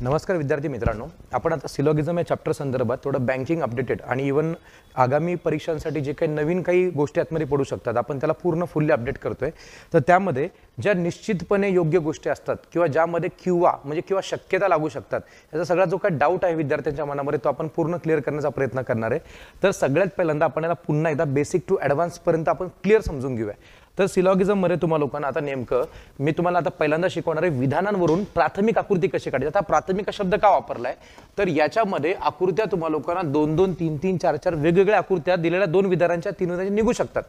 नमस्कार विद्यार्थी मित्रांनो आपण आता सिलॉगिझम या चॅप्टर संदर्भात थोडं बँकिंग अपडेटेड आणि इवन आगामी परीक्षांसाठी जे काही नवीन काही गोष्टी आतमध्ये पडू शकतात आपण त्याला पूर्ण फुल्ली अपडेट करतोय तर त्यामध्ये ज्या निश्चितपणे योग्य गोष्टी असतात किंवा ज्यामध्ये किंवा म्हणजे किंवा शक्यता लागू शकतात याचा सगळा जो काही डाऊट आहे विद्यार्थ्यांच्या मनामध्ये तो आपण पूर्ण क्लिअर करण्याचा प्रयत्न करणार आहे तर सगळ्यात पहिल्यांदा आपण याला पुन्हा एकदा बेसिक टू ॲडव्हान्सपर्यंत आपण क्लिअर समजून घेऊया तर सिलॉगिझममध्ये तुम्हाला लोकांना आता नेमकं मी तुम्हाला आता पहिल्यांदा शिकवणारे विधानांवरून प्राथमिक आकृती कशी काढायची आता प्राथमिक शब्द का वापरलाय तर याच्यामध्ये आकृत्या तुम्हाला लोकांना दोन दोन तीन तीन चार चार वेगवेगळ्या आकृत्या दिलेल्या दोन विधानांच्या तीन विधानांच्या निघू शकतात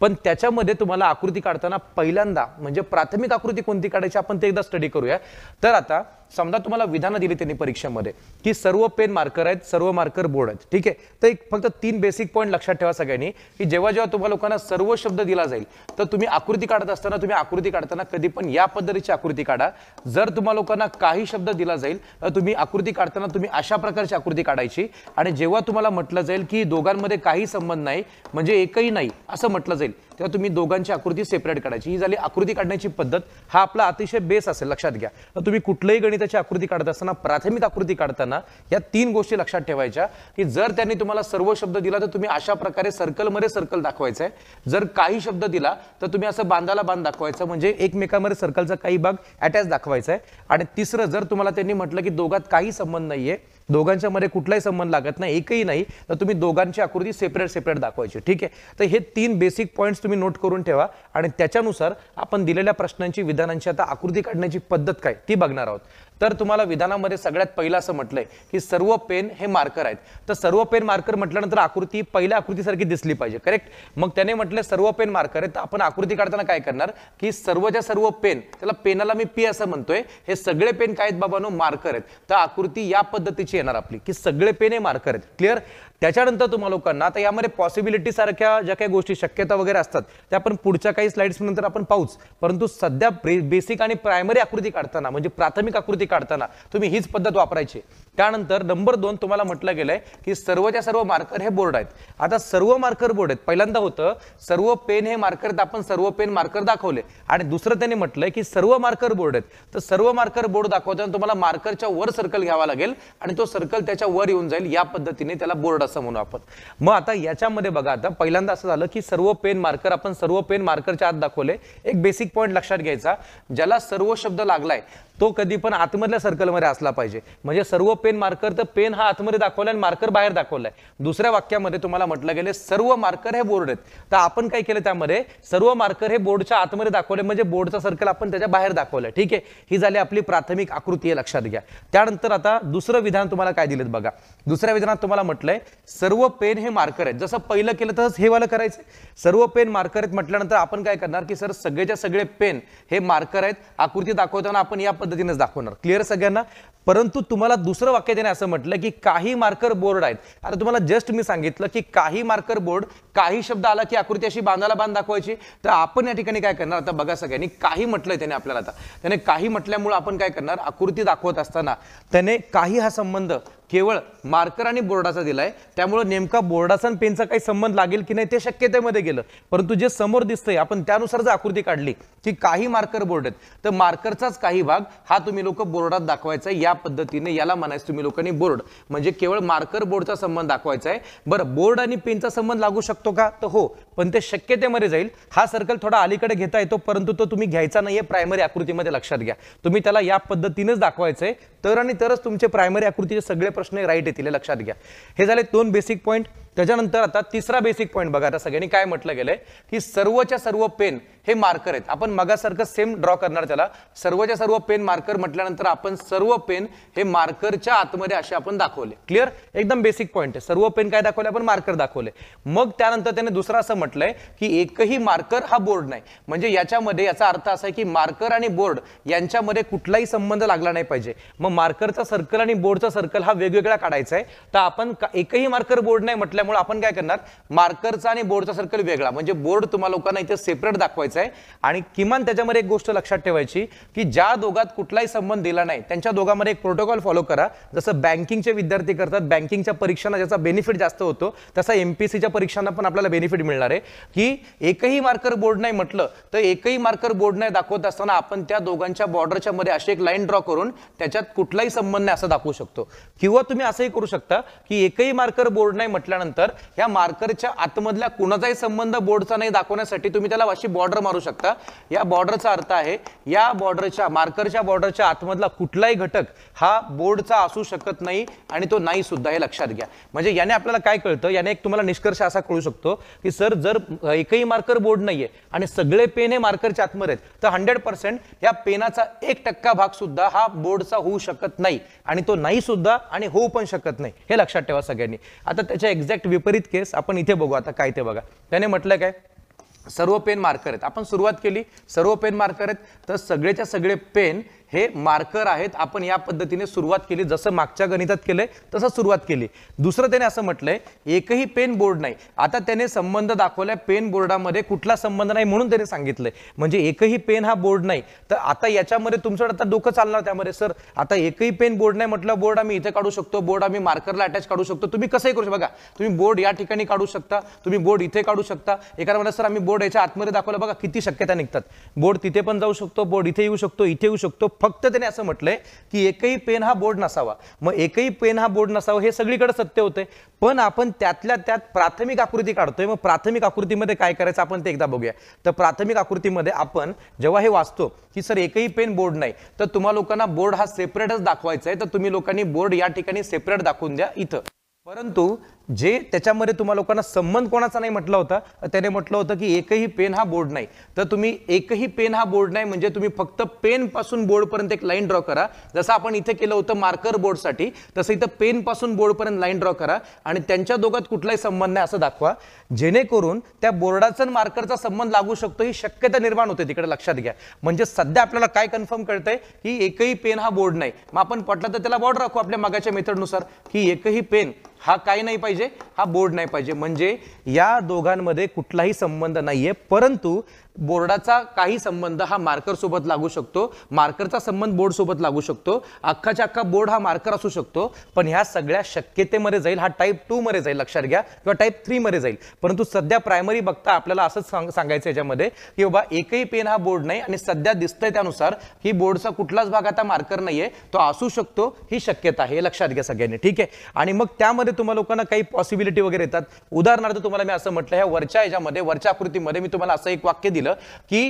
पण त्याच्यामध्ये तुम्हाला आकृती काढताना पहिल्यांदा म्हणजे प्राथमिक आकृती कोणती काढायची आपण ते एकदा स्टडी करूया तर आता समजा तुम्हाला विधानं दिली त्यांनी परीक्षेमध्ये की सर्व पेन मार्कर आहेत सर्व मार्कर बोर्ड आहेत ठीक आहे तर एक फक्त तीन बेसिक पॉईंट लक्षात ठेवा सगळ्यांनी की जेव्हा जेव्हा तुम्हाला लोकांना सर्व शब्द दिला जाईल तर तुम्ही आकृती काढत असताना तुम्ही आकृती काढताना कधी पण या पद्धतीची आकृती काढा जर तुम्हाला लोकांना काही शब्द दिला जाईल तर तुम्ही आकृती काढताना तुम्ही अशा प्रकारची आकृती काढायची आणि जेव्हा तुम्हाला म्हटलं जाईल की दोघांमध्ये काही संबंध नाही म्हणजे एकही नाही असं म्हटलं जाईल तेव्हा तुम्ही दोघांची आकृती सेपरेट काढायची ही झाली आकृती काढण्याची पद्धत हा आपला अतिशय बेस असेल लक्षात घ्या तर तुम्ही कुठल्याही गणिताची आकृती काढत असताना प्राथमिक आकृती काढताना या तीन गोष्टी लक्षात ठेवायच्या की जर त्यांनी तुम्हाला सर्व शब्द दिला तर तुम्ही अशा प्रकारे सर्कलमध्ये सर्कल दाखवायचं आहे जर काही शब्द दिला तर तुम्ही असं बांधाला बांध दाखवायचं म्हणजे एकमेकामध्ये सर्कलचा काही भाग अटॅच दाखवायचा आहे आणि तिसरं जर तुम्हाला त्यांनी म्हटलं की दोघात काही संबंध नाहीये दोघांच्या मध्ये कुठलाही संबंध लागत नाही एकही नाही तर तुम्ही दोघांची आकृती सेपरेट सेपरेट दाखवायची ठीक आहे तर हे तीन बेसिक पॉईंट्स तुम्ही नोट करून ठेवा आणि त्याच्यानुसार आपण दिलेल्या प्रश्नांची विधानांची आता आकृती काढण्याची पद्धत काय ती बघणार आहोत तर तुम्हाला विधानामध्ये सगळ्यात पहिलं असं म्हटलंय की सर्व पेन हे मार्कर आहेत तर सर्व पेन मार्कर म्हटल्यानंतर आकृती पहिल्या आकृतीसारखी दिसली पाहिजे करेक्ट मग त्याने म्हटलं सर्व पेन मार्कर आहेत तर आपण आकृती काढताना काय करणार की सर्वच्या सर्व पेन त्याला पेनाला मी पी असं म्हणतोय हे सगळे पेन काय आहेत बाबानो मार्कर आहेत तर आकृती या पद्धतीची येणार आपली की सगळे पेन हे मार्कर आहेत क्लिअर त्याच्यानंतर तुम्हा लोकांना आता यामध्ये पॉसिबिलिटी सारख्या ज्या काही गोष्टी शक्यता वगैरे असतात त्या आपण पुढच्या काही स्लाइड्स नंतर आपण पाहूच परंतु सध्या बेसिक आणि प्रायमरी आकृती काढताना म्हणजे प्राथमिक आकृती काढताना तुम्ही हीच पद्धत वापरायची त्यानंतर नंबर दोन तुम्हाला म्हटलं गेलंय की सर्वच्या सर्व मार्कर हे बोर्ड आहेत आता सर्व मार्कर बोर्ड आहेत पहिल्यांदा होतं सर्व पेन हे मार्कर आपण सर्व पेन मार्कर दाखवले आणि दुसरं त्यांनी म्हटलंय की सर्व मार्कर बोर्ड आहेत तर सर्व मार्कर बोर्ड दाखवताना तुम्हाला मार्करच्या वर सर्कल घ्यावा लागेल आणि तो सर्कल त्याच्या वर येऊन जाईल या पद्धतीने त्याला बोर्ड असं म्हणू आपण मग आता याच्यामध्ये बघा आता पहिल्यांदा असं झालं की सर्व पेन मार्कर आपण सर्व पेन मार्करच्या आत दाखवले एक बेसिक पॉईंट लक्षात घ्यायचा ज्याला सर्व शब्द लागलाय तो कधी पण आतमधल्या सर्कलमध्ये असला पाहिजे म्हणजे सर्व पेन मार्कर तर पेन हा आतमध्ये दाखवला आणि मार्कर बाहेर दाखवलाय दुसऱ्या वाक्यामध्ये तुम्हाला म्हटलं गेले सर्व मार्कर हे बोर्ड आहेत तर आपण काय केलं त्यामध्ये सर्व मार्कर हे बोर्डच्या आतमध्ये दाखवले म्हणजे बोर्डचा सर्कल आपण त्याच्या बाहेर दाखवलाय ठीक आहे ही झाली आपली प्राथमिक आकृती आहे लक्षात घ्या त्यानंतर आता दुसरं विधान तुम्हाला काय दिलेत बघा दुसऱ्या विधानात तुम्हाला म्हटलंय सर्व पेन हे मार्कर आहेत जसं पहिलं केलं तसंच हे वाला करायचं सर्व पेन मार्कर आहेत म्हटल्यानंतर आपण काय करणार की सर सगळेच्या सगळे पेन हे मार्कर आहेत आकृती दाखवताना आपण या पद्धतीनेच दाखवणार क्लिअर सगळ्यांना परंतु तुम्हाला दुसरं वाक्य त्याने असं म्हटलं की काही मार्कर बोर्ड आहेत आता तुम्हाला जस्ट मी सांगितलं की काही मार्कर बोर्ड काही शब्द आला की आकृती अशी बांधाला बांध दाखवायची तर आपण या ठिकाणी काय करणार आता बघा सगळ्यांनी काही म्हटलंय त्याने आपल्याला आता त्याने काही म्हटल्यामुळे आपण काय करणार आकृती दाखवत असताना त्याने काही हा संबंध केवळ मार्कर आणि बोर्डाचा दिला आहे त्यामुळं नेमका बोर्डाचा आणि पेनचा काही संबंध लागेल की नाही ते शक्यतेमध्ये गेलं परंतु जे समोर दिसतंय आपण त्यानुसार जर आकृती काढली की काही मार्कर बोर्ड आहेत तर मार्करचाच काही भाग हा तुम्ही लोक बोर्डात दाखवायचा आहे या पद्धतीने याला म्हणायचं तुम्ही लोकांनी बोर्ड म्हणजे केवळ मार्कर बोर्डचा संबंध दाखवायचा आहे बरं बोर्ड आणि पेनचा संबंध लागू शकतो का तर हो पण ते शक्यतेमध्ये जाईल हा सर्कल थोडा अलीकडे घेता येतो परंतु तो तुम्ही घ्यायचा आहे प्रायमरी आकृतीमध्ये लक्षात घ्या तुम्ही त्याला या पद्धतीनेच दाखवायचं आहे तर आणि तरच तुमचे प्रायमरी आकृतीचे सगळे प्रश्न राईट येतील लक्षात घ्या हे झाले दोन बेसिक पॉइंट त्याच्यानंतर आता तिसरा बेसिक पॉईंट बघा आता सगळ्यांनी काय म्हटलं गेलंय की सर्वच्या सर्व पेन हे मार्कर आहेत आपण मगासारखं सेम ड्रॉ करणार त्याला सर्वच्या सर्व पेन मार्कर म्हटल्यानंतर आपण सर्व पेन हे मार्करच्या आतमध्ये असे आपण दाखवले क्लिअर एकदम बेसिक पॉईंट आहे सर्व पेन काय दाखवले आपण मार्कर दाखवले मग त्यानंतर त्याने दुसरं असं म्हटलंय की एकही मार्कर हा बोर्ड नाही म्हणजे याच्यामध्ये याचा अर्थ असा आहे की मार्कर आणि बोर्ड यांच्यामध्ये कुठलाही संबंध लागला नाही पाहिजे मग मार्करचा सर्कल आणि बोर्डचा सर्कल हा वेगवेगळा काढायचा आहे तर आपण एकही मार्कर बोर्ड नाही म्हटल्या त्यामुळे आपण काय करणार मार्करचा आणि बोर्डचा सर्कल वेगळा म्हणजे बोर्ड तुम्हाला लोकांना इथे सेपरेट दाखवायचा आहे आणि किमान त्याच्यामध्ये एक गोष्ट लक्षात ठेवायची की ज्या दोघात कुठलाही संबंध दिला नाही त्यांच्या दोघांमध्ये एक प्रोटोकॉल फॉलो करा जसं बँकिंगचे विद्यार्थी करतात बँकिंगच्या परीक्षांना ज्याचा बेनिफिट जास्त होतो तसा एमपीसीच्या परीक्षांना पण आपल्याला बेनिफिट मिळणार आहे की एकही मार्कर बोर्ड नाही म्हटलं तर एकही मार्कर बोर्ड नाही दाखवत असताना आपण त्या दोघांच्या बॉर्डरच्या मध्ये अशी एक लाईन ड्रॉ करून त्याच्यात कुठलाही संबंध नाही असं दाखवू शकतो किंवा तुम्ही असंही करू शकता की एकही मार्कर बोर्ड नाही म्हटल्यानंतर तर ह्या मार्करच्या आतमधल्या कुणाचाही संबंध बोर्डचा नाही दाखवण्यासाठी तुम्ही त्याला अशी बॉर्डर मारू शकता या बॉर्डरचा अर्थ आहे या बॉर्डरच्या मार्करच्या बॉर्डरच्या आतमधला कुठलाही घटक हा बोर्डचा असू शकत नाही आणि तो नाही सुद्धा हे लक्षात घ्या म्हणजे याने आपल्याला काय कळतं याने एक तुम्हाला निष्कर्ष असा कळू शकतो की सर जर एकही मार्कर बोर्ड नाहीये आणि सगळे पेन हे मार्करच्या आतमध्ये आहेत तर हंड्रेड पर्सेंट या पेनाचा एक टक्का भाग सुद्धा हा बोर्डचा होऊ शकत नाही आणि तो नाही सुद्धा आणि होऊ पण शकत नाही हे लक्षात ठेवा सगळ्यांनी आता त्याच्या एक्झॅक्ट विपरीत केस आपण इथे बघू आता काय ते बघा त्याने म्हटलं काय सर्व पेन मार्कर आहेत आपण सुरुवात केली सर्व पेन मार्कर आहेत तर सगळेच्या सगळे पेन हे मार्कर आहेत आपण या पद्धतीने सुरुवात केली जसं मागच्या गणितात केलंय तसं सुरुवात केली दुसरं त्याने असं म्हटलंय एकही पेन बोर्ड नाही आता त्याने संबंध दाखवलाय पेन बोर्डामध्ये कुठला संबंध नाही म्हणून त्याने सांगितलंय म्हणजे एकही पेन हा बोर्ड नाही तर आता याच्यामध्ये तुमचं आता डोकं चालणार त्यामध्ये सर आता एकही पेन बोर्ड नाही म्हटलं बोर्ड आम्ही इथे काढू शकतो बोर्ड आम्ही मार्करला अटॅच काढू शकतो तुम्ही कसंही करू शकता बघा तुम्ही बोर्ड या ठिकाणी काढू शकता तुम्ही बोर्ड इथे काढू शकता एखादा म्हणा सर आम्ही बोर्ड याच्या आतमध्ये दाखवला बघा किती शक्यता निघतात बोर्ड तिथे पण जाऊ शकतो बोर्ड इथे येऊ शकतो इथे येऊ शकतो फक्त त्याने असं म्हटलंय की एकही पेन हा बोर्ड नसावा मग एकही पेन हा बोर्ड नसावा हे सगळीकडे सत्य होतंय पण आपण त्यातल्या त्यात प्राथमिक आकृती काढतोय मग प्राथमिक आकृतीमध्ये काय करायचं आपण ते एकदा बघूया तर प्राथमिक आकृतीमध्ये आपण जेव्हा हे वाचतो की सर एकही पेन बोर्ड नाही तर तुम्हाला लोकांना बोर्ड हा सेपरेटच दाखवायचा आहे तर तुम्ही लोकांनी बोर्ड या ठिकाणी सेपरेट दाखवून द्या इथं परंतु जे त्याच्यामध्ये तुम्हा लोकांना संबंध कोणाचा नाही म्हटलं होता त्याने म्हटलं होतं की एकही पेन हा बोर्ड नाही तर तुम्ही एकही पेन हा बोर्ड नाही म्हणजे तुम्ही फक्त पेनपासून बोर्डपर्यंत एक लाईन ड्रॉ करा जसं आपण इथे केलं होतं मार्कर बोर्डसाठी तसं इथं पेनपासून बोर्डपर्यंत लाईन ड्रॉ करा आणि त्यांच्या दोघात कुठलाही संबंध नाही असं दाखवा जेणेकरून त्या बोर्डाचा मार्करचा संबंध लागू शकतो ही शक्यता निर्माण होते तिकडे लक्षात घ्या म्हणजे सध्या आपल्याला काय कन्फर्म कळतंय की एकही पेन हा बोर्ड नाही मग आपण पटलं तर त्याला बोर्ड राखू आपल्या मागाच्या मेथडनुसार की एकही पेन हा काय नाही पाहिजे पाहिजे हा बोर्ड नाही पाहिजे म्हणजे या दोघांमध्ये कुठलाही संबंध नाही आहे परंतु बोर्डाचा काही संबंध हा मार्करसोबत लागू शकतो मार्करचा संबंध बोर्डसोबत लागू शकतो अख्खाच्या अख्खा बोर्ड हा मार्कर असू शकतो पण ह्या सगळ्या शक्यतेमध्ये जाईल हा टाईप टू मध्ये जाईल लक्षात घ्या किंवा टाईप थ्रीमध्ये जाईल परंतु सध्या प्रायमरी बघता आपल्याला असंच सांगायचं याच्यामध्ये की बाबा एकही पेन हा बोर्ड नाही आणि सध्या दिसतंय त्यानुसार ही बोर्डचा कुठलाच भाग आता मार्कर नाही आहे तो असू शकतो ही शक्यता आहे लक्षात घ्या सगळ्यांनी ठीक आहे आणि मग त्यामध्ये तुम्हाला लोकांना काही पॉसिबिलिटी वगैरे येतात उदाहरणार्थ तुम्हाला मी असं म्हटलं ह्या वरच्या याच्यामध्ये वरच्या आकृतीमध्ये मी तुम्हाला असं एक वाक्य दिलं की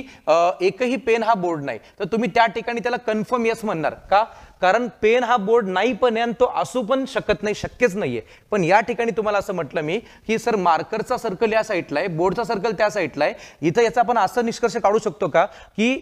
एकही पेन हा बोर्ड नाही तर तुम्ही त्या ठिकाणी त्याला कन्फर्म येस म्हणणार का कारण पेन हा बोर्ड नाही पण आहे तो असू पण शकत नाही शक्यच नाहीये पण या ठिकाणी तुम्हाला असं म्हटलं मी की सर मार्करचा सर्कल या साईडला आहे बोर्डचा सर्कल त्या साईडला आहे इथं याचा आपण असं निष्कर्ष काढू शकतो का की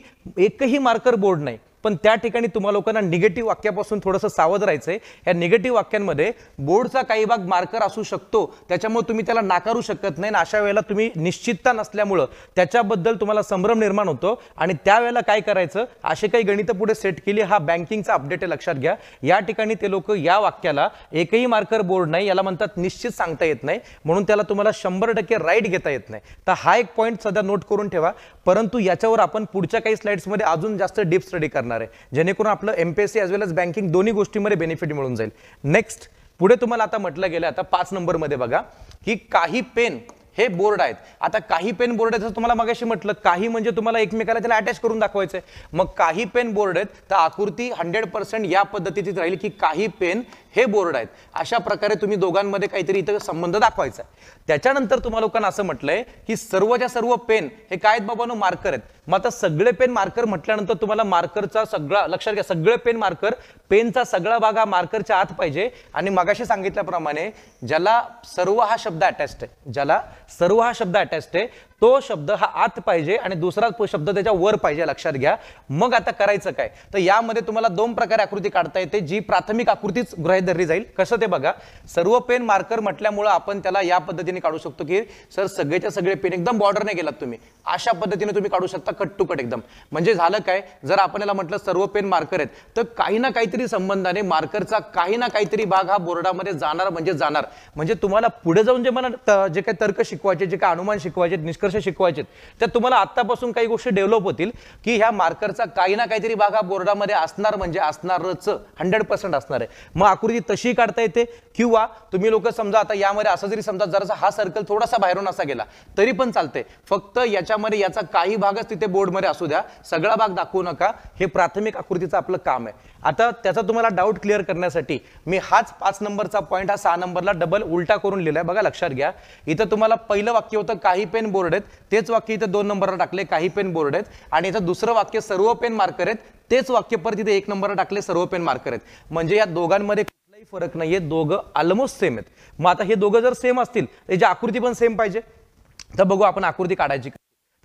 एकही मार्कर बोर्ड नाही पण त्या ठिकाणी तुम्हा लोकांना निगेटिव्ह वाक्यापासून थोडंसं सावध राहायचं आहे या निगेटिव्ह वाक्यांमध्ये बोर्डचा काही भाग मार्कर असू शकतो त्याच्यामुळे तुम्ही त्याला नाकारू शकत नाही आणि अशा वेळेला तुम्ही निश्चितता नसल्यामुळं त्याच्याबद्दल तुम्हाला संभ्रम निर्माण होतो आणि त्यावेळेला काय करायचं असे काही गणितं पुढे सेट केली हा बँकिंगचा अपडेट आहे लक्षात घ्या या ठिकाणी ते लोक या वाक्याला एकही मार्कर बोर्ड नाही याला म्हणतात निश्चित सांगता येत नाही म्हणून त्याला तुम्हाला शंभर टक्के राईट घेता येत नाही तर हा एक पॉईंट सध्या नोट करून ठेवा परंतु याच्यावर आपण पुढच्या काही स्लाइड्समध्ये अजून जास्त डीप स्टडी करणार आहे जेणेकरून आपलं M P S C as well as banking दोन्ही गोष्टीमध्ये बेनिफिट मिळून जाईल नेक्स्ट पुढे तुम्हाला आता म्हटलं गेलं आता पाच नंबरमध्ये बघा की काही पेन हे बोर्ड आहेत आता काही पेन बोर्ड आहेत तुम्हाला मगाशी म्हटलं काही म्हणजे तुम्हाला एकमेकाला त्याला अटॅच करून दाखवायचं आहे मग काही पेन बोर्ड आहेत तर आकृती हंड्रेड पर्सेंट या पद्धतीची राहील की काही पेन हे बोर्ड आहेत अशा प्रकारे तुम्ही दोघांमध्ये काहीतरी इथं संबंध दाखवायचा आहे त्याच्यानंतर तुम्हाला लोकांना असं म्हटलंय की सर्वच्या सर्व पेन हे काय आहेत बाबानो मार्कर आहेत मग आता सगळे पेन मार्कर म्हटल्यानंतर तुम्हाला मार्करचा सगळा लक्षात घ्या सगळे पेन मार्कर पेनचा सगळा भाग हा मार्करच्या आत पाहिजे आणि मगाशी सांगितल्याप्रमाणे ज्याला सर्व हा शब्द अटॅस्ट आहे ज्याला सर्व हा शब्द अटॅस्ट आहे तो शब्द हा आत पाहिजे आणि दुसरा शब्द त्याच्या वर पाहिजे लक्षात घ्या मग आता करायचं काय तर यामध्ये तुम्हाला दोन प्रकारे आकृती काढता येते जी प्राथमिक आकृतीच गृहित धरली जाईल कसं ते बघा सर्व पेन मार्कर म्हटल्यामुळं आपण त्याला या पद्धतीने काढू शकतो की सर सगळेच्या सगळे पेन एकदम बॉर्डरने गेलात तुम्ही अशा पद्धतीने तुम्ही काढू शकता कट टू कट एकदम म्हणजे झालं काय जर आपण याला म्हटलं सर्व पेन मार्कर आहेत तर काही ना काहीतरी संबंधाने मार्करचा काही ना काहीतरी भाग हा बोर्डामध्ये जाणार म्हणजे जाणार म्हणजे तुम्हाला पुढे जाऊन जे मला जे काही तर्क शिकवायचे जे काही अनुमान शिकवायचे निष्कर्ष शिकवायचे तर तुम्हाला आतापासून काही गोष्टी डेव्हलप होतील की ह्या मार्करचा काही ना काहीतरी भाग हा बोर्डामध्ये असणार म्हणजे असणारच हंड्रेड पर्सेंट असणार आहे मग आकृती आकृती तशी काढता येते किंवा तुम्ही लोक समजा आता यामध्ये असं जरी समजा जरासा हा सर्कल थोडासा बाहेरून असा गेला तरी पण चालते फक्त याच्यामध्ये याचा काही भागच तिथे बोर्डमध्ये असू द्या सगळा भाग दाखवू नका हे प्राथमिक आकृतीचं आपलं काम आहे आता त्याचा तुम्हाला डाऊट क्लिअर करण्यासाठी मी हाच पाच नंबरचा पॉईंट हा सहा नंबरला डबल उलटा करून लिहिलाय बघा लक्षात घ्या इथं तुम्हाला पहिलं वाक्य होतं काही पेन बोर्ड आहेत तेच वाक्य इथं दोन नंबरला टाकले काही पेन बोर्ड आहेत आणि इथं दुसरं वाक्य सर्व पेन मार्कर आहेत तेच वाक्य पर तिथे एक नंबरला टाकले सर्व पेन मार्कर आहेत म्हणजे या दोघांमध्ये फरक नाहीये दोघं ऑलमोस्ट सेम आहेत मग आता हे दोघं जर सेम असतील त्याची आकृती पण सेम पाहिजे तर बघू आपण आकृती काढायची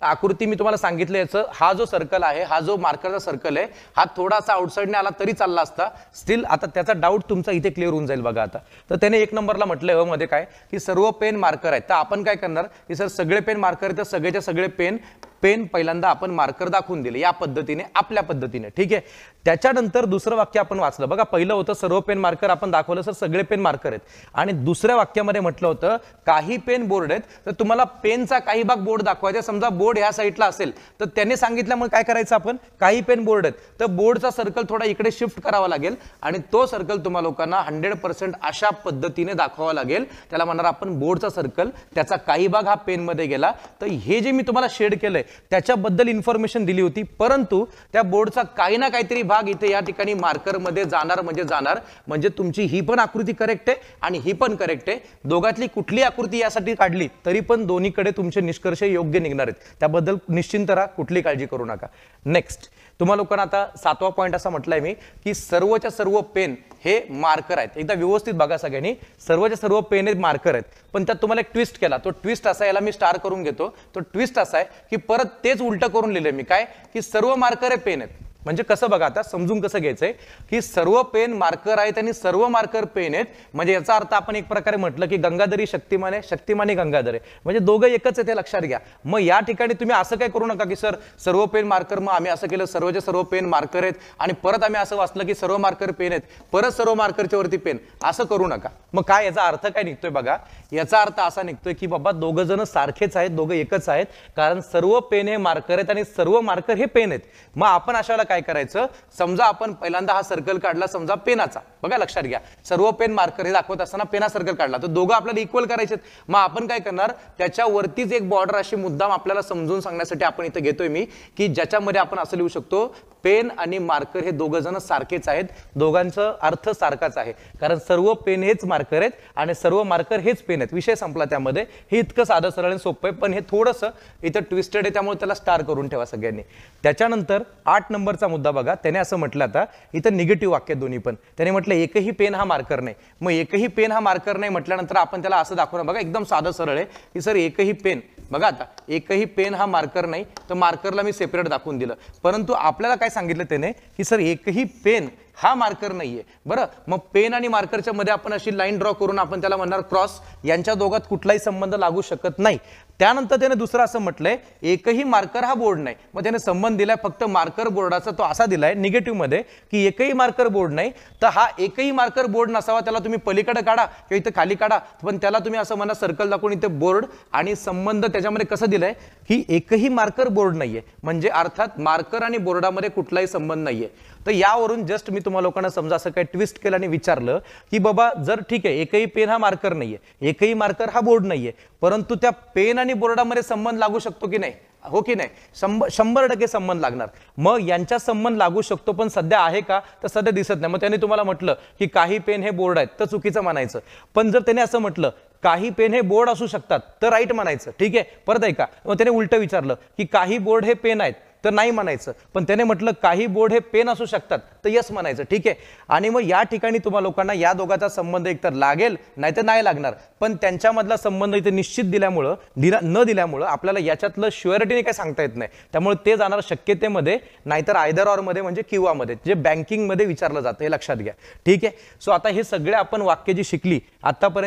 आकृती मी तुम्हाला सांगितलं याचं हा जो सर्कल आहे हा जो मार्करचा सर्कल आहे हा थोडासा आउटसाईडने आला तरी चालला असता स्टील आता त्याचा डाऊट तुमचा इथे क्लिअर होऊन जाईल बघा आता तर त्याने एक नंबरला म्हटलं हो मध्ये काय की सर्व पेन मार्कर आहेत तर आपण काय करणार की सर सगळे पेन मार्कर आहेत तर सगळेच्या सगळे पेन पेन पहिल्यांदा आपण मार्कर दाखवून दिले या पद्धतीने आपल्या पद्धतीने ठीक आहे त्याच्यानंतर दुसरं वाक्य आपण वाचलं बघा पहिलं होतं सर्व पेन मार्कर आपण दाखवलं सर सगळे पेन मार्कर आहेत आणि दुसऱ्या वाक्यामध्ये म्हटलं होतं काही पेन बोर्ड आहेत तर तुम्हाला पेनचा काही भाग बोर्ड दाखवायचा समजा बोर्ड ह्या साईडला असेल तर त्याने सांगितल्यामुळे काय करायचं आपण काही पेन बोर्ड आहेत तर बोर्डचा सर्कल थोडा इकडे शिफ्ट करावा लागेल आणि तो सर्कल तुम्हाला लोकांना हंड्रेड पर्सेंट अशा पद्धतीने दाखवावा लागेल त्याला म्हणणार आपण बोर्डचा सर्कल त्याचा काही भाग हा पेनमध्ये गेला तर हे जे मी तुम्हाला शेड केलंय त्याच्याबद्दल इन्फॉर्मेशन दिली होती परंतु त्या बोर्डचा काही ना काहीतरी भाग इथे या ठिकाणी मार्करमध्ये जाणार म्हणजे जाणार म्हणजे तुमची ही पण आकृती करेक्ट आहे आणि ही पण करेक्ट आहे दोघातली कुठली आकृती यासाठी काढली तरी पण दोन्हीकडे तुमचे निष्कर्ष योग्य निघणार आहेत त्याबद्दल निश्चिंत राहा कुठली काळजी करू नका नेक्स्ट तुम्हाला लोकांना आता सातवा पॉईंट असा म्हटलाय मी की सर्वच्या सर्व पेन हे मार्कर आहेत एकदा व्यवस्थित बघा सगळ्यांनी सर्वच्या सर्व पेन हे मार्कर आहेत पण त्यात तुम्हाला एक ट्विस्ट केला तो ट्विस्ट असा याला मी स्टार करून घेतो तो ट्विस्ट असा आहे की परत तेच उलट करून लिहिले मी काय की सर्व मार्कर हे पेन आहेत म्हणजे कसं बघा आता समजून कसं घ्यायचंय की सर्व पेन मार्कर आहेत आणि सर्व मार्कर पेन आहेत म्हणजे याचा अर्थ आपण एक प्रकारे म्हटलं की गंगाधरी शक्तिमान आहे शक्तिमाने गंगाधर आहे म्हणजे दोघं एकच आहे ते लक्षात घ्या मग या ठिकाणी तुम्ही असं काय करू नका की सर सर्व पेन मार्कर मग आम्ही असं केलं सर्वचे सर्व पेन मार्कर आहेत आणि परत आम्ही असं वाचलं की सर्व मार्कर पेन आहेत परत सर्व मार्करच्या वरती पेन असं करू नका मग काय याचा अर्थ काय निघतोय बघा याचा अर्थ असा निघतोय की बाबा दोघं जण सारखेच आहेत दोघं एकच आहेत कारण सर्व पेन हे मार्कर आहेत आणि सर्व मार्कर हे पेन आहेत मग आपण अशा काय करायचं समजा आपण पहिल्यांदा हा सर्कल काढला समजा पेनाचा बघा लक्षात घ्या सर्व पेन मार्कर हे दाखवत असताना पेना सर्कल काढला तर दोघं आपल्याला इक्वल करायचे मग आपण काय करणार त्याच्यावरतीच एक बॉर्डर अशी मुद्दाम आपल्याला समजून सांगण्यासाठी आपण इथं घेतोय मी की ज्याच्यामध्ये आपण असं लिहू शकतो पेन आणि मार्कर हे दोघं जण सारखेच आहेत दोघांचं अर्थ सारखाच आहे कारण सर्व पेन हेच मार्कर आहेत आणि सर्व मार्कर हेच पेन आहेत विषय संपला त्यामध्ये हे इतकं साधं सरळ आणि सोपं आहे पण हे थोडंसं इथं ट्विस्टेड आहे त्यामुळे त्याला स्टार करून ठेवा सगळ्यांनी त्याच्यानंतर आठ नंबर मार्करचा मुद्दा बघा त्याने असं म्हटलं आता इथं निगेटिव्ह वाक्य दोन्ही पण त्याने म्हटलं एकही पेन हा मार्कर नाही मग एकही पेन हा मार्कर नाही म्हटल्यानंतर आपण त्याला असं दाखवणार बघा एकदम साधं सरळ आहे की सर एकही पेन बघा आता एकही पेन हा मार्कर नाही तर मार्करला मी सेपरेट दाखवून दिलं परंतु आपल्याला काय सांगितलं त्याने की सर एकही पेन हा मार्कर नाहीये बरं मग पेन आणि मार्करच्या मध्ये आपण अशी लाईन ड्रॉ करून आपण त्याला म्हणणार क्रॉस यांच्या दोघात कुठलाही संबंध लागू शकत नाही त्यानंतर त्याने दुसरं असं म्हटलंय एकही मार्कर हा बोर्ड नाही मग त्याने संबंध दिलाय फक्त मार्कर बोर्डाचा तो असा दिलाय निगेटिव्ह मध्ये की एकही मार्कर बोर्ड नाही तर हा एकही मार्कर बोर्ड नसावा त्याला तुम्ही पलीकडे काढा किंवा इथं खाली काढा पण त्याला तुम्ही असं म्हणा सर्कल दाखवून इथे बोर्ड आणि संबंध त्याच्यामध्ये कसं दिलंय ही एकही मार्कर बोर्ड नाहीये म्हणजे अर्थात मार्कर आणि बोर्डामध्ये कुठलाही संबंध नाहीये तर यावरून जस्ट मी तुम्हाला लोकांना समजा असं काही ट्विस्ट केलं आणि विचारलं की बाबा जर ठीक आहे एकही पेन हा मार्कर नाहीये एकही मार्कर हा बोर्ड नाहीये परंतु त्या पेन आणि बोर्डामध्ये संबंध लागू शकतो की नाही हो की नाही शंभ शंभर टक्के संबंध लागणार मग यांच्या संबंध लागू शकतो पण सध्या आहे का तर सध्या दिसत नाही मग त्यांनी तुम्हाला म्हटलं की काही पेन हे बोर्ड आहेत तर चुकीचं म्हणायचं पण जर त्याने असं म्हटलं काही पेन हे बोर्ड असू शकतात तर राईट म्हणायचं ठीक आहे परत ऐका मग त्याने उलट विचारलं की काही बोर्ड हे पेन आहेत तर नाही म्हणायचं पण त्याने म्हटलं काही बोर्ड हे पेन असू शकतात तर यस म्हणायचं ठीक आहे आणि मग या ठिकाणी तुम्हा लोकांना या दोघांचा संबंध एकतर लागेल नाही तर नाही लागणार पण त्यांच्यामधला संबंध इथे निश्चित दिल्यामुळं दिला न दिल्यामुळं आपल्याला याच्यातलं शुअरिटीने काय सांगता येत नाही त्यामुळे ते जाणार शक्यतेमध्ये नाहीतर आयदर ऑरमध्ये म्हणजे किंवामध्ये जे बँकिंगमध्ये विचारलं जातं हे लक्षात घ्या ठीक आहे सो आता हे सगळे आपण वाक्य जी शिकली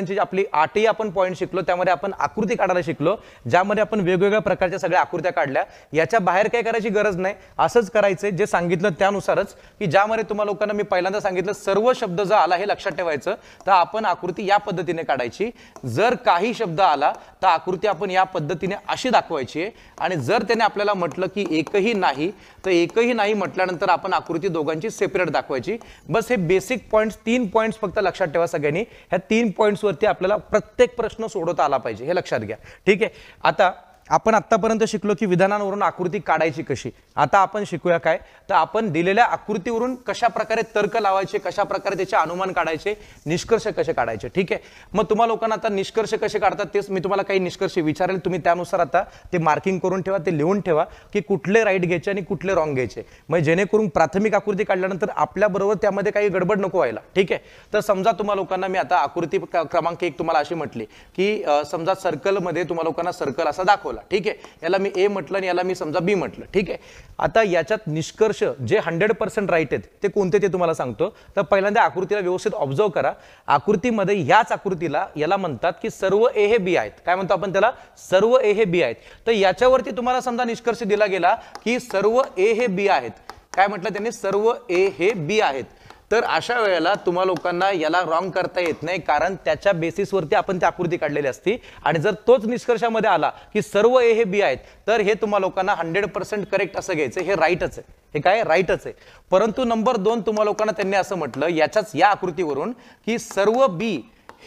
जी आपली आठही आपण पॉईंट शिकलो त्यामध्ये आपण आकृती काढायला शिकलो ज्यामध्ये आपण वेगवेगळ्या प्रकारच्या सगळ्या आकृत्या काढल्या याच्या बाहेर काय करायचं शिकण्याची गरज नाही असंच करायचंय जे सांगितलं त्यानुसारच की ज्यामध्ये तुम्हाला लोकांना मी पहिल्यांदा सांगितलं सर्व शब्द जर आला हे लक्षात ठेवायचं तर आपण आकृती या पद्धतीने काढायची जर काही शब्द आला तर आकृती आपण या पद्धतीने अशी दाखवायची आणि जर त्याने आपल्याला म्हटलं की एकही नाही तर एकही नाही म्हटल्यानंतर आपण आकृती दोघांची सेपरेट दाखवायची बस हे बेसिक पॉईंट्स तीन पॉईंट्स फक्त लक्षात ठेवा सगळ्यांनी ह्या तीन पॉईंट्सवरती आपल्याला प्रत्येक प्रश्न सोडवता आला पाहिजे हे लक्षात घ्या ठीक आहे आता आपण आत्तापर्यंत शिकलो की विधानांवरून आकृती काढायची कशी आता आपण शिकूया काय तर आपण दिलेल्या आकृतीवरून कशा प्रकारे तर्क लावायचे कशा प्रकारे त्याचे अनुमान काढायचे निष्कर्ष कसे काढायचे ठीक आहे मग तुम्हाला लोकांना आता निष्कर्ष कसे काढतात तेच मी तुम्हाला काही निष्कर्ष विचारेल तुम्ही त्यानुसार आता ते मार्किंग करून ठेवा ते लिहून ठेवा की कुठले राईट घ्यायचे आणि कुठले रॉंग घ्यायचे मग जेणेकरून प्राथमिक आकृती काढल्यानंतर आपल्याबरोबर त्यामध्ये काही गडबड नको व्हायला ठीक आहे तर समजा तुम्हा लोकांना मी आता आकृती क्रमांक एक तुम्हाला अशी म्हटली की समजा सर्कलमध्ये तुम्हा लोकांना सर्कल असा दाखवला दाखवला ठीक आहे याला मी ए म्हटलं आणि याला मी समजा बी म्हटलं ठीक आहे आता याच्यात निष्कर्ष जे हंड्रेड पर्सेंट राईट आहेत ते कोणते ते तुम्हाला सांगतो तर पहिल्यांदा आकृतीला व्यवस्थित ऑब्झर्व करा आकृतीमध्ये याच आकृतीला याला म्हणतात की सर्व ए हे बी आहेत काय म्हणतो आपण त्याला सर्व ए हे बी आहेत तर याच्यावरती तुम्हाला समजा निष्कर्ष दिला गेला की सर्व ए हे बी आहेत काय म्हटलं त्यांनी सर्व ए हे बी आहेत तर अशा वेळेला तुम्हा लोकांना याला रॉंग करता येत नाही कारण त्याच्या बेसिसवरती आपण ती आकृती काढलेली असती आणि जर तोच निष्कर्षामध्ये आला की सर्व ए हे बी आहेत तर हे तुम्हा लोकांना हंड्रेड पर्सेंट करेक्ट असं घ्यायचं हे राईटच आहे हे काय राईटच आहे परंतु नंबर दोन तुम्हा लोकांना त्यांनी असं म्हटलं याच्याच या आकृतीवरून की सर्व बी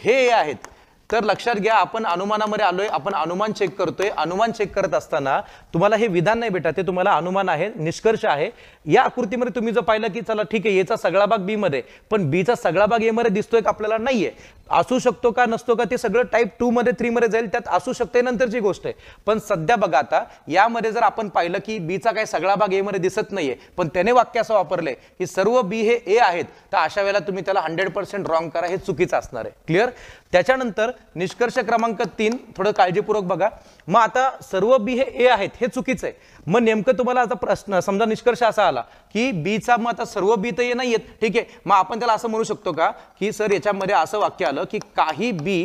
हे आहेत तर लक्षात घ्या आपण अनुमानामध्ये आलोय आपण अनुमान चेक करतोय अनुमान चेक करत असताना तुम्हाला हे विधान नाही बेटा ते तुम्हाला अनुमान आहे निष्कर्ष आहे या आकृतीमध्ये तुम्ही जर पाहिलं की चला ठीक आहे याचा सगळा भाग बी मध्ये पण बीचा सगळा भाग ए मध्ये दिसतोय का आपल्याला नाहीये असू शकतो का नसतो का ते सगळं टाईप टू मध्ये थ्री मध्ये जाईल त्यात असू शकते नंतरची गोष्ट आहे पण सध्या बघा आता यामध्ये जर आपण पाहिलं की बीचा काही सगळा भाग ए मध्ये दिसत नाहीये पण त्याने वाक्य असं वापरले की सर्व बी हे ए आहेत तर अशा वेळेला तुम्ही त्याला हंड्रेड पर्सेंट रॉंग करा हे चुकीचं असणार आहे क्लिअर त्याच्यानंतर निष्कर्ष क्रमांक तीन थोडं काळजीपूर्वक बघा मग आता सर्व बी हे ए आहेत हे चुकीचं आहे मग नेमकं तुम्हाला आता प्रश्न समजा निष्कर्ष असा आला की बीचा मग आता सर्व बी तर ए नाही आहेत ठीक आहे मग आपण त्याला असं म्हणू शकतो का की सर याच्यामध्ये असं वाक्य आलं की काही बी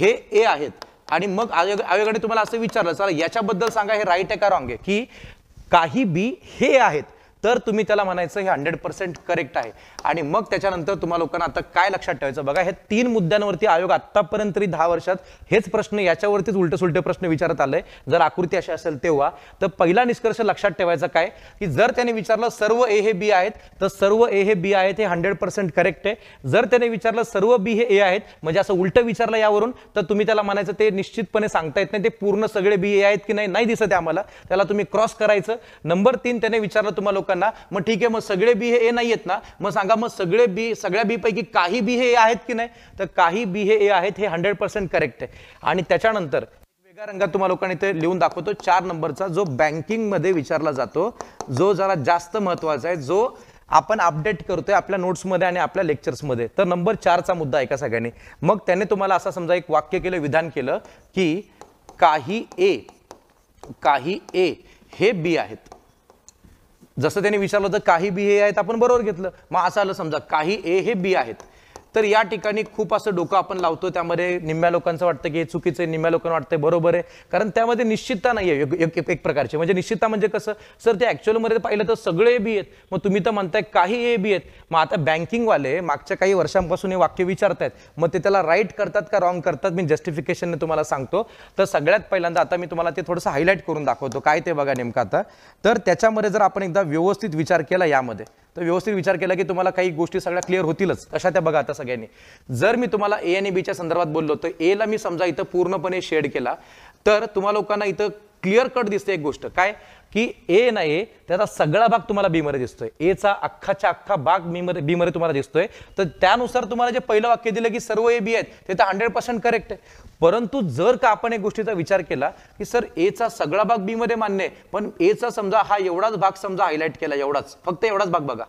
हे ए आहेत आणि मग आयोग आयोगाने तुम्हाला असं विचारलं चला याच्याबद्दल सांगा हे राईट आहे का रॉंग आहे की काही बी हे आहेत तर तुम्ही त्याला म्हणायचं हे हंड्रेड पर्सेंट करेक्ट आहे आणि मग त्याच्यानंतर तुम्हा लोकांना आता काय लक्षात ठेवायचं बघा हे तीन मुद्द्यांवरती आयोग आतापर्यंत तरी दहा वर्षात हेच प्रश्न याच्यावरतीच उलटे सुलटे प्रश्न विचारत आले जर आकृती अशी असेल तेव्हा तर पहिला निष्कर्ष लक्षात ठेवायचा काय की जर त्याने विचारलं सर्व ए हे बी आहेत तर सर्व ए हे बी आहेत हे हंड्रेड पर्सेंट करेक्ट आहे जर त्याने विचारलं सर्व बी हे ए आहेत म्हणजे असं उलटं विचारलं यावरून तर तुम्ही त्याला म्हणायचं ते निश्चितपणे सांगता येत नाही ते पूर्ण सगळे बी ए आहेत की नाही नाही दिसत आहे आम्हाला त्याला तुम्ही क्रॉस करायचं नंबर तीन त्याने विचारलं तुम्हाला लोकांना लोकांना मग ठीक आहे मग सगळे बी हे ए नाही आहेत ना मग सांगा मग सगळे बी सगळ्या बी पैकी काही बी हे आहेत की नाही तर काही बी हे ए आहेत हे हंड्रेड पर्सेंट करेक्ट आहे आणि त्याच्यानंतर वेगळ्या रंगात तुम्हाला लोकांनी ते लिहून दाखवतो चार नंबरचा जो मध्ये विचारला जातो जो जरा जास्त महत्वाचा आहे जो आपण अपडेट करतोय आपल्या नोट्समध्ये आणि आपल्या लेक्चर्समध्ये तर नंबर चारचा मुद्दा आहे का सगळ्यांनी मग त्याने तुम्हाला असा समजा एक वाक्य केलं विधान केलं की काही ए काही ए हे बी आहेत जसं त्यांनी विचारलं तर काही बी हे आहेत आपण बरोबर घेतलं मग असं आलं समजा काही ए हे बी आहेत तर या ठिकाणी खूप असं डोकं आपण लावतो त्यामध्ये निम्म्या लोकांचं वाटतं की हे चुकीचं आहे निम्म्या लोकांना वाटतं बरोबर आहे कारण त्यामध्ये निश्चितता नाही आहे एक प्रकारची म्हणजे निश्चितता म्हणजे कसं सर ते ॲक्च्युअलमध्ये पाहिलं तर सगळे बी आहेत मग तुम्ही तर म्हणताय काही ए बी आहेत मग आता बँकिंगवाले मागच्या काही वर्षांपासून हे वाक्य विचारत आहेत मग ते त्याला राईट करतात का रॉंग करतात मी जस्टिफिकेशनने तुम्हाला सांगतो तर सगळ्यात पहिल्यांदा आता मी तुम्हाला ते थोडंसं हायलाईट करून दाखवतो काय ते बघा नेमकं आता तर त्याच्यामध्ये जर आपण एकदा व्यवस्थित विचार केला यामध्ये तर व्यवस्थित विचार केला की तुम्हाला काही गोष्टी सगळ्या क्लिअर होतीलच तशा त्या बघा आता सगळ्यांनी जर मी तुम्हाला ए आणि बीच्या संदर्भात बोललो तर एला मी समजा इथं पूर्णपणे शेड केला तर तुम्हाला लोकांना इथं क्लिअर कट दिसते एक गोष्ट काय की ए नाही ए त्याचा सगळा भाग तुम्हाला बीमध्ये दिसतोय एचा अख्खाच्या अख्खा भाग बीमध्ये बीमध्ये तुम्हाला दिसतोय तर त्यानुसार तुम्हाला जे पहिलं वाक्य दिलं की सर्व ए बी आहेत ते तर हंड्रेड पर्सेंट करेक्ट आहे परंतु जर का आपण एक गोष्टीचा विचार केला की सर एचा सगळा भाग बी मध्ये मान्य आहे पण एचा समजा हा एवढाच भाग समजा हायलाईट केला एवढाच फक्त एवढाच भाग बघा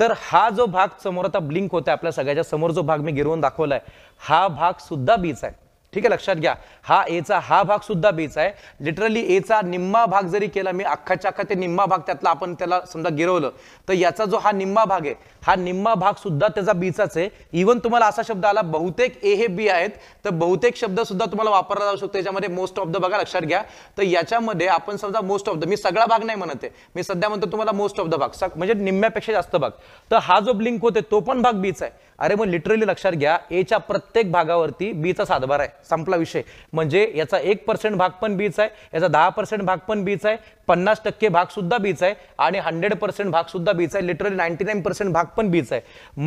तर हा जो भाग समोर आता ब्लिंक होता आपल्या सगळ्याच्या समोर जो भाग मी गिरवून दाखवलाय हा भाग सुद्धा बीचा आहे ठीक आहे लक्षात घ्या हा एचा हा भाग सुद्धा बेचा आहे लिटरली एचा निम्मा भाग जरी केला मी अख्खाच्या अख्खा ते निम्मा भाग त्यातला आपण त्याला समजा गिरवलं तर याचा जो हा निम्मा भाग आहे हा निम्मा भाग सुद्धा त्याचा बीचाच आहे इवन तुम्हाला असा शब्द आला बहुतेक ए हे बी आहेत तर बहुतेक शब्द सुद्धा तुम्हाला वापरला जाऊ शकतो याच्यामध्ये मोस्ट ऑफ द बघा लक्षात घ्या तर याच्यामध्ये आपण समजा मोस्ट ऑफ द मी सगळा भाग नाही म्हणते मी सध्या म्हणतो तुम्हाला मोस्ट ऑफ द भाग म्हणजे निम्म्यापेक्षा जास्त भाग तर हा जो ब्लिंक होते तो पण भाग बीच आहे अरे मग लिटरली लक्षात घ्या एच्या प्रत्येक भागावरती बीचा सातभार आहे संपला विषय म्हणजे याचा एक पर्सेंट भाग पण बीच आहे याचा दहा पर्सेंट भाग पण बीच आहे पन्नास टक्के भाग सुद्धा बीच आहे आणि हंड्रेड पर्सेंट भाग सुद्धा बीच आहे लिटरली नाईन्टी नाईन पर्सेंट भाग पण बीच आहे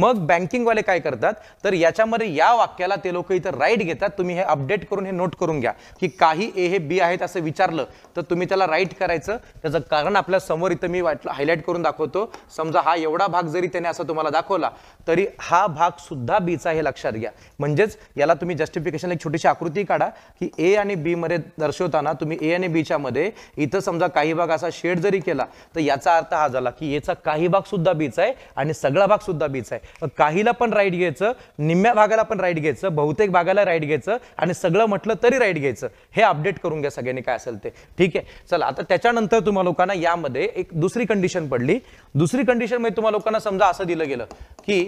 मग बँकिंगवाले काय करतात तर याच्यामध्ये या वाक्याला ते लोक इथं राईट घेतात तुम्ही हे अपडेट करून हे नोट करून घ्या की काही ए हे बी आहेत असं विचारलं तर तुम्ही त्याला राईट करायचं त्याचं कारण आपल्या समोर इथं मी वाटलं हायलाईट करून दाखवतो समजा हा एवढा भाग जरी त्याने असा तुम्हाला दाखवला तरी हा भाग सुद्धा बीचा हे लक्षात घ्या म्हणजेच याला तुम्ही जस्टिफिकेशन एक छोटीशी आकृती काढा की ए आणि बी मध्ये दर्शवताना तुम्ही ए आणि बीच्या मध्ये इथं समजा काही काही भाग असा शेड जरी केला तर याचा अर्थ हा झाला की याचा काही भाग सुद्धा बीच आहे आणि सगळा भाग सुद्धा बीच आहे काहीला पण राईट घ्यायचं निम्म्या भागाला पण राईट घ्यायचं बहुतेक भागाला राईट घ्यायचं आणि सगळं म्हटलं तरी राईट घ्यायचं हे अपडेट करून घ्या सगळ्यांनी काय असेल ते ठीक आहे चला आता त्याच्यानंतर तुम्हाला लोकांना यामध्ये एक दुसरी कंडिशन पडली दुसरी कंडिशन म्हणजे तुम्हाला लोकांना समजा असं दिलं गेलं की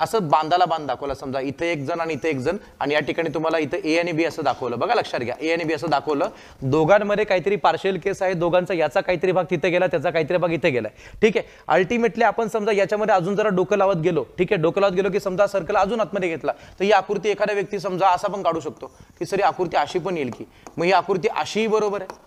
असं बांधाला बांध दाखवला समजा इथे एक जण आणि इथे एक जण आणि या ठिकाणी तुम्हाला इथे ए आणि बी असं दाखवलं बघा लक्षात घ्या ए आणि बी असं दाखवलं दोघांमध्ये काहीतरी पार्शियल केस आहे दोघांचा याचा काहीतरी भाग तिथे गेला त्याचा काहीतरी भाग इथे गेलाय ठीक आहे अल्टिमेटली आपण समजा याच्यामध्ये अजून जरा डोकं लावत गेलो ठीक आहे डोकं लावत गेलो की समजा सर्कल अजून आतमध्ये घेतला तर ही आकृती एखाद्या व्यक्ती समजा असा पण काढू शकतो की सर आकृती अशी पण येईल की मग ही आकृती अशीही बरोबर आहे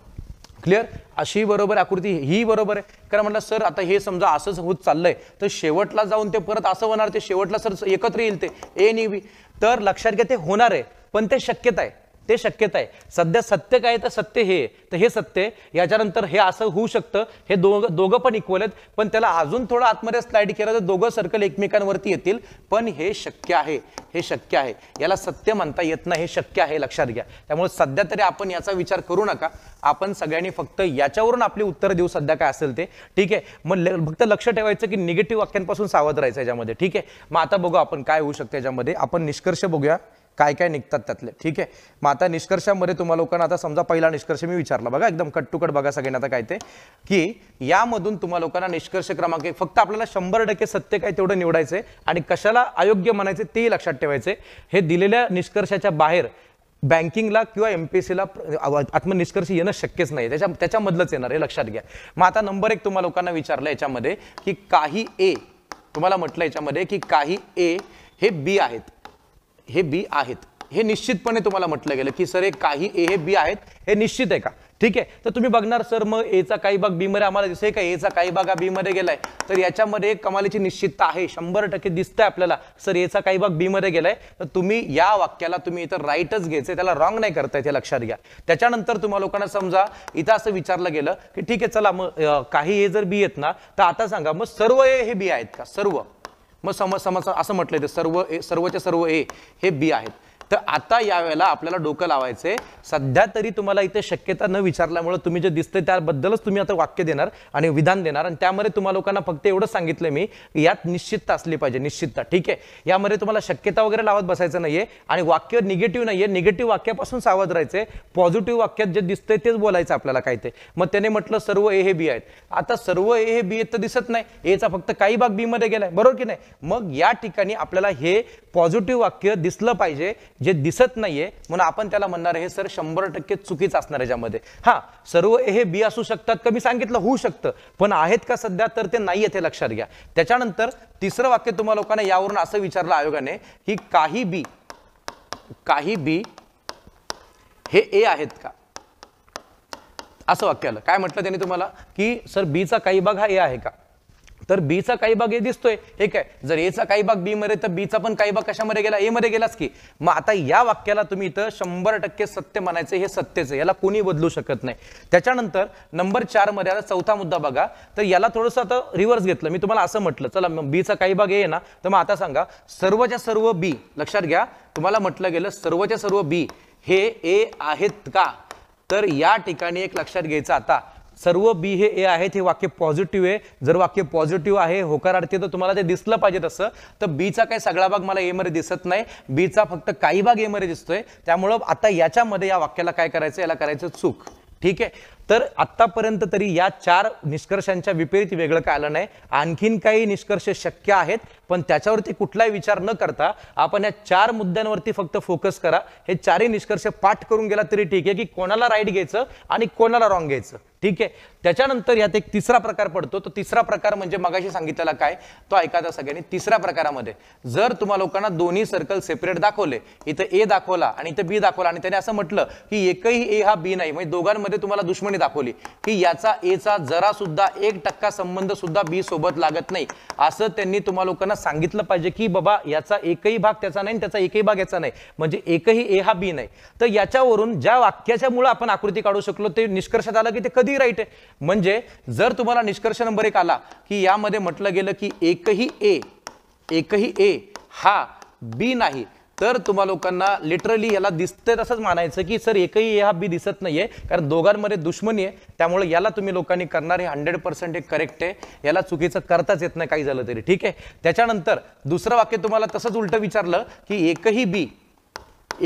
क्लिअर अशी बरोबर आकृती ही बरोबर आहे कारण म्हटलं सर आता हे समजा असंच होत चाललंय तर शेवटला जाऊन ते परत असं होणार ते शेवटला सर एकत्र येईल ते ए नी बी तर लक्षात घ्या ते होणार आहे पण ते शक्यता आहे ते शक्यता आहे सध्या सत्य काय तर सत्य हे तर हे सत्य याच्यानंतर हे असं होऊ शकतं हे दोघं दोघं पण इक्वल आहेत पण त्याला अजून थोडं आतमध्ये स्लाइड केलं तर दोघं सर्कल एकमेकांवरती येतील पण हे शक्य आहे हे शक्य आहे याला सत्य म्हणता येत नाही हे शक्य आहे लक्षात घ्या त्यामुळे सध्या तरी आपण याचा विचार करू नका आपण सगळ्यांनी फक्त याच्यावरून आपली उत्तर देऊ सध्या काय असेल ते ठीक आहे मग फक्त लक्ष ठेवायचं की निगेटिव्ह वाक्यांपासून सावध राहायचं याच्यामध्ये ठीक आहे मग आता बघू आपण काय होऊ शकतं याच्यामध्ये आपण निष्कर्ष बघूया काय काय निघतात त्यातले ठीक आहे मग आता निष्कर्षामध्ये तुम्हाला लोकांना आता समजा पहिला निष्कर्ष मी विचारला बघा एकदम कट टू बघा सगळ्यांना आता काय ते की यामधून तुम्हाला लोकांना निष्कर्ष क्रमांक फक्त आपल्याला शंभर टक्के सत्य काय तेवढं आहे आणि कशाला अयोग्य म्हणायचे तेही लक्षात ठेवायचे हे दिलेल्या निष्कर्षाच्या बाहेर बँकिंगला किंवा एम पी एस सीला आत्मनिष्कर्ष येणं शक्यच नाही त्याच्या त्याच्यामधलंच येणार हे लक्षात घ्या मग आता नंबर एक तुम्हाला लोकांना विचारलं याच्यामध्ये की काही ए तुम्हाला म्हटलं याच्यामध्ये की काही ए हे बी आहेत हे बी आहेत हे निश्चितपणे तुम्हाला म्हटलं गेलं की सर हे काही ए हे बी आहेत हे निश्चित आहे का ठीक आहे तर तुम्ही बघणार सर मग एचा काही भाग बी मध्ये आम्हाला दिसतोय का एचा काही भाग हा मध्ये गेलाय तर याच्यामध्ये कमालीची निश्चितता आहे शंभर टक्के दिसतंय आपल्याला सर एचा काही भाग बी मध्ये गेलाय तर तुम्ही या वाक्याला तुम्ही इथं राईटच घ्यायचं त्याला रॉंग नाही करता ते लक्षात घ्या त्याच्यानंतर तुम्हाला लोकांना समजा इथं असं विचारलं गेलं की ठीक आहे चला मग काही हे जर बी येत ना तर आता सांगा मग सर्व ए हे बी आहेत का सर्व मग समज समज असं म्हटलं ते सर्व ए सर्वच्या सर्व ए हे बी आहेत तर आता यावेळेला आपल्याला डोकं लावायचं सध्या तरी तुम्हाला इथे शक्यता न विचारल्यामुळे तुम्ही जे दिसते त्याबद्दलच तुम्ही आता वाक्य देणार आणि विधान देणार आणि त्यामध्ये तुम्हाला लोकांना फक्त एवढं सांगितलं मी यात निश्चितता असली पाहिजे निश्चितता ठीक आहे यामध्ये तुम्हाला शक्यता वगैरे लावत बसायचं नाहीये आणि वाक्य निगेटिव्ह नाहीये निगेटिव्ह वाक्यापासून सावध राहायचे पॉझिटिव्ह वाक्यात जे दिसतंय तेच बोलायचं आपल्याला काय ते मग त्याने म्हटलं सर्व ए हे बी आहेत आता सर्व ए हे बी आहेत तर दिसत नाही एचा फक्त काही भाग बी मध्ये गेलाय बरोबर की नाही मग या ठिकाणी आपल्याला हे पॉझिटिव्ह वाक्य दिसलं पाहिजे जे दिसत नाहीये म्हणून आपण त्याला म्हणणार हे सर शंभर टक्के चुकीच असणार याच्यामध्ये हा सर्व हे बी असू शकतात का मी सांगितलं होऊ शकतं पण आहेत का सध्या तर ते नाही हे लक्षात घ्या त्याच्यानंतर तिसरं वाक्य तुम्हाला लोकांना यावरून असं विचारलं आयोगाने की काही बी काही बी हे ए आहेत का असं वाक्य आलं काय म्हटलं त्यांनी तुम्हाला की सर बीचा काही भाग हा ए आहे का तर बीचा काही भाग ए दिसतोय हे काय जर एचा काही भाग बी मध्ये तर बीचा पण काही भाग कशामध्ये गेला ए मध्ये गेलाच की मग आता या वाक्याला तुम्ही इथं शंभर टक्के सत्य म्हणायचं हे आहे याला कोणी बदलू शकत नाही त्याच्यानंतर नंबर चार मध्ये आता चौथा मुद्दा बघा तर याला थोडस आता रिव्हर्स घेतलं मी तुम्हाला असं म्हटलं चला बीचा काही भाग आहे ना तर मग आता सांगा सर्वच्या सर्व बी लक्षात घ्या तुम्हाला म्हटलं गेलं सर्वच्या सर्व बी हे ए आहेत का तर या ठिकाणी एक लक्षात घ्यायचं आता सर्व बी हे ए आहेत हे वाक्य पॉझिटिव्ह आहे जर वाक्य पॉझिटिव्ह आहे होकारार्थी तर तुम्हाला ते दिसलं पाहिजे तसं तर बीचा काही सगळा भाग मला एमध्ये दिसत नाही बीचा फक्त काही भाग एमध्ये दिसतोय त्यामुळं आता याच्यामध्ये या वाक्याला काय करायचं याला करायचं चूक ठीक आहे तर आत्तापर्यंत तरी या चार निष्कर्षांच्या विपरीत वेगळं काय आलं नाही आणखीन काही निष्कर्ष शक्य आहेत पण त्याच्यावरती कुठलाही विचार न करता आपण या चार मुद्द्यांवरती फक्त फोकस करा हे चारही निष्कर्ष पाठ करून गेला तरी ठीक आहे की कोणाला राईट घ्यायचं आणि कोणाला रॉंग घ्यायचं ठीक आहे त्याच्यानंतर यात एक तिसरा प्रकार पडतो तो तिसरा प्रकार म्हणजे मगाशी सांगितलेला काय तो ऐकायचा सगळ्यांनी तिसऱ्या प्रकारामध्ये जर तुम्हा लोकांना दोन्ही सर्कल सेपरेट दाखवले इथं ए दाखवला आणि इथं बी दाखवला आणि त्याने असं म्हटलं की एकही ए हा बी नाही म्हणजे दोघांमध्ये तुम्हाला दुश्मनी दाखवली की याचा एचा जरा सुद्धा एक टक्का संबंध सुद्धा बी सोबत लागत नाही असं त्यांनी तुम्हाला लोकांना सांगितलं पाहिजे की बाबा याचा एकही भाग त्याचा नाही त्याचा एकही भाग याचा नाही म्हणजे एकही ए हा बी नाही तर याच्यावरून ज्या वाक्याच्या मुळे आपण आकृती काढू शकलो ते निष्कर्षात आलं की ते कधी राईट आहे म्हणजे जर तुम्हाला निष्कर्ष नंबर एक आला की यामध्ये म्हटलं गेलं की एकही ए एकही ए हा बी नाही तर तुम्हा लोकांना लिटरली याला दिसतंय तसंच मानायचं की सर एकही हा बी दिसत नाहीये कारण दोघांमध्ये दुश्मनी आहे त्यामुळे याला तुम्ही लोकांनी करणार हे हंड्रेड पर्सेंट हे करेक्ट आहे याला चुकीचं करताच येत नाही काही झालं तरी ठीक आहे त्याच्यानंतर दुसरं वाक्य तुम्हाला तसंच उलटं विचारलं की एकही बी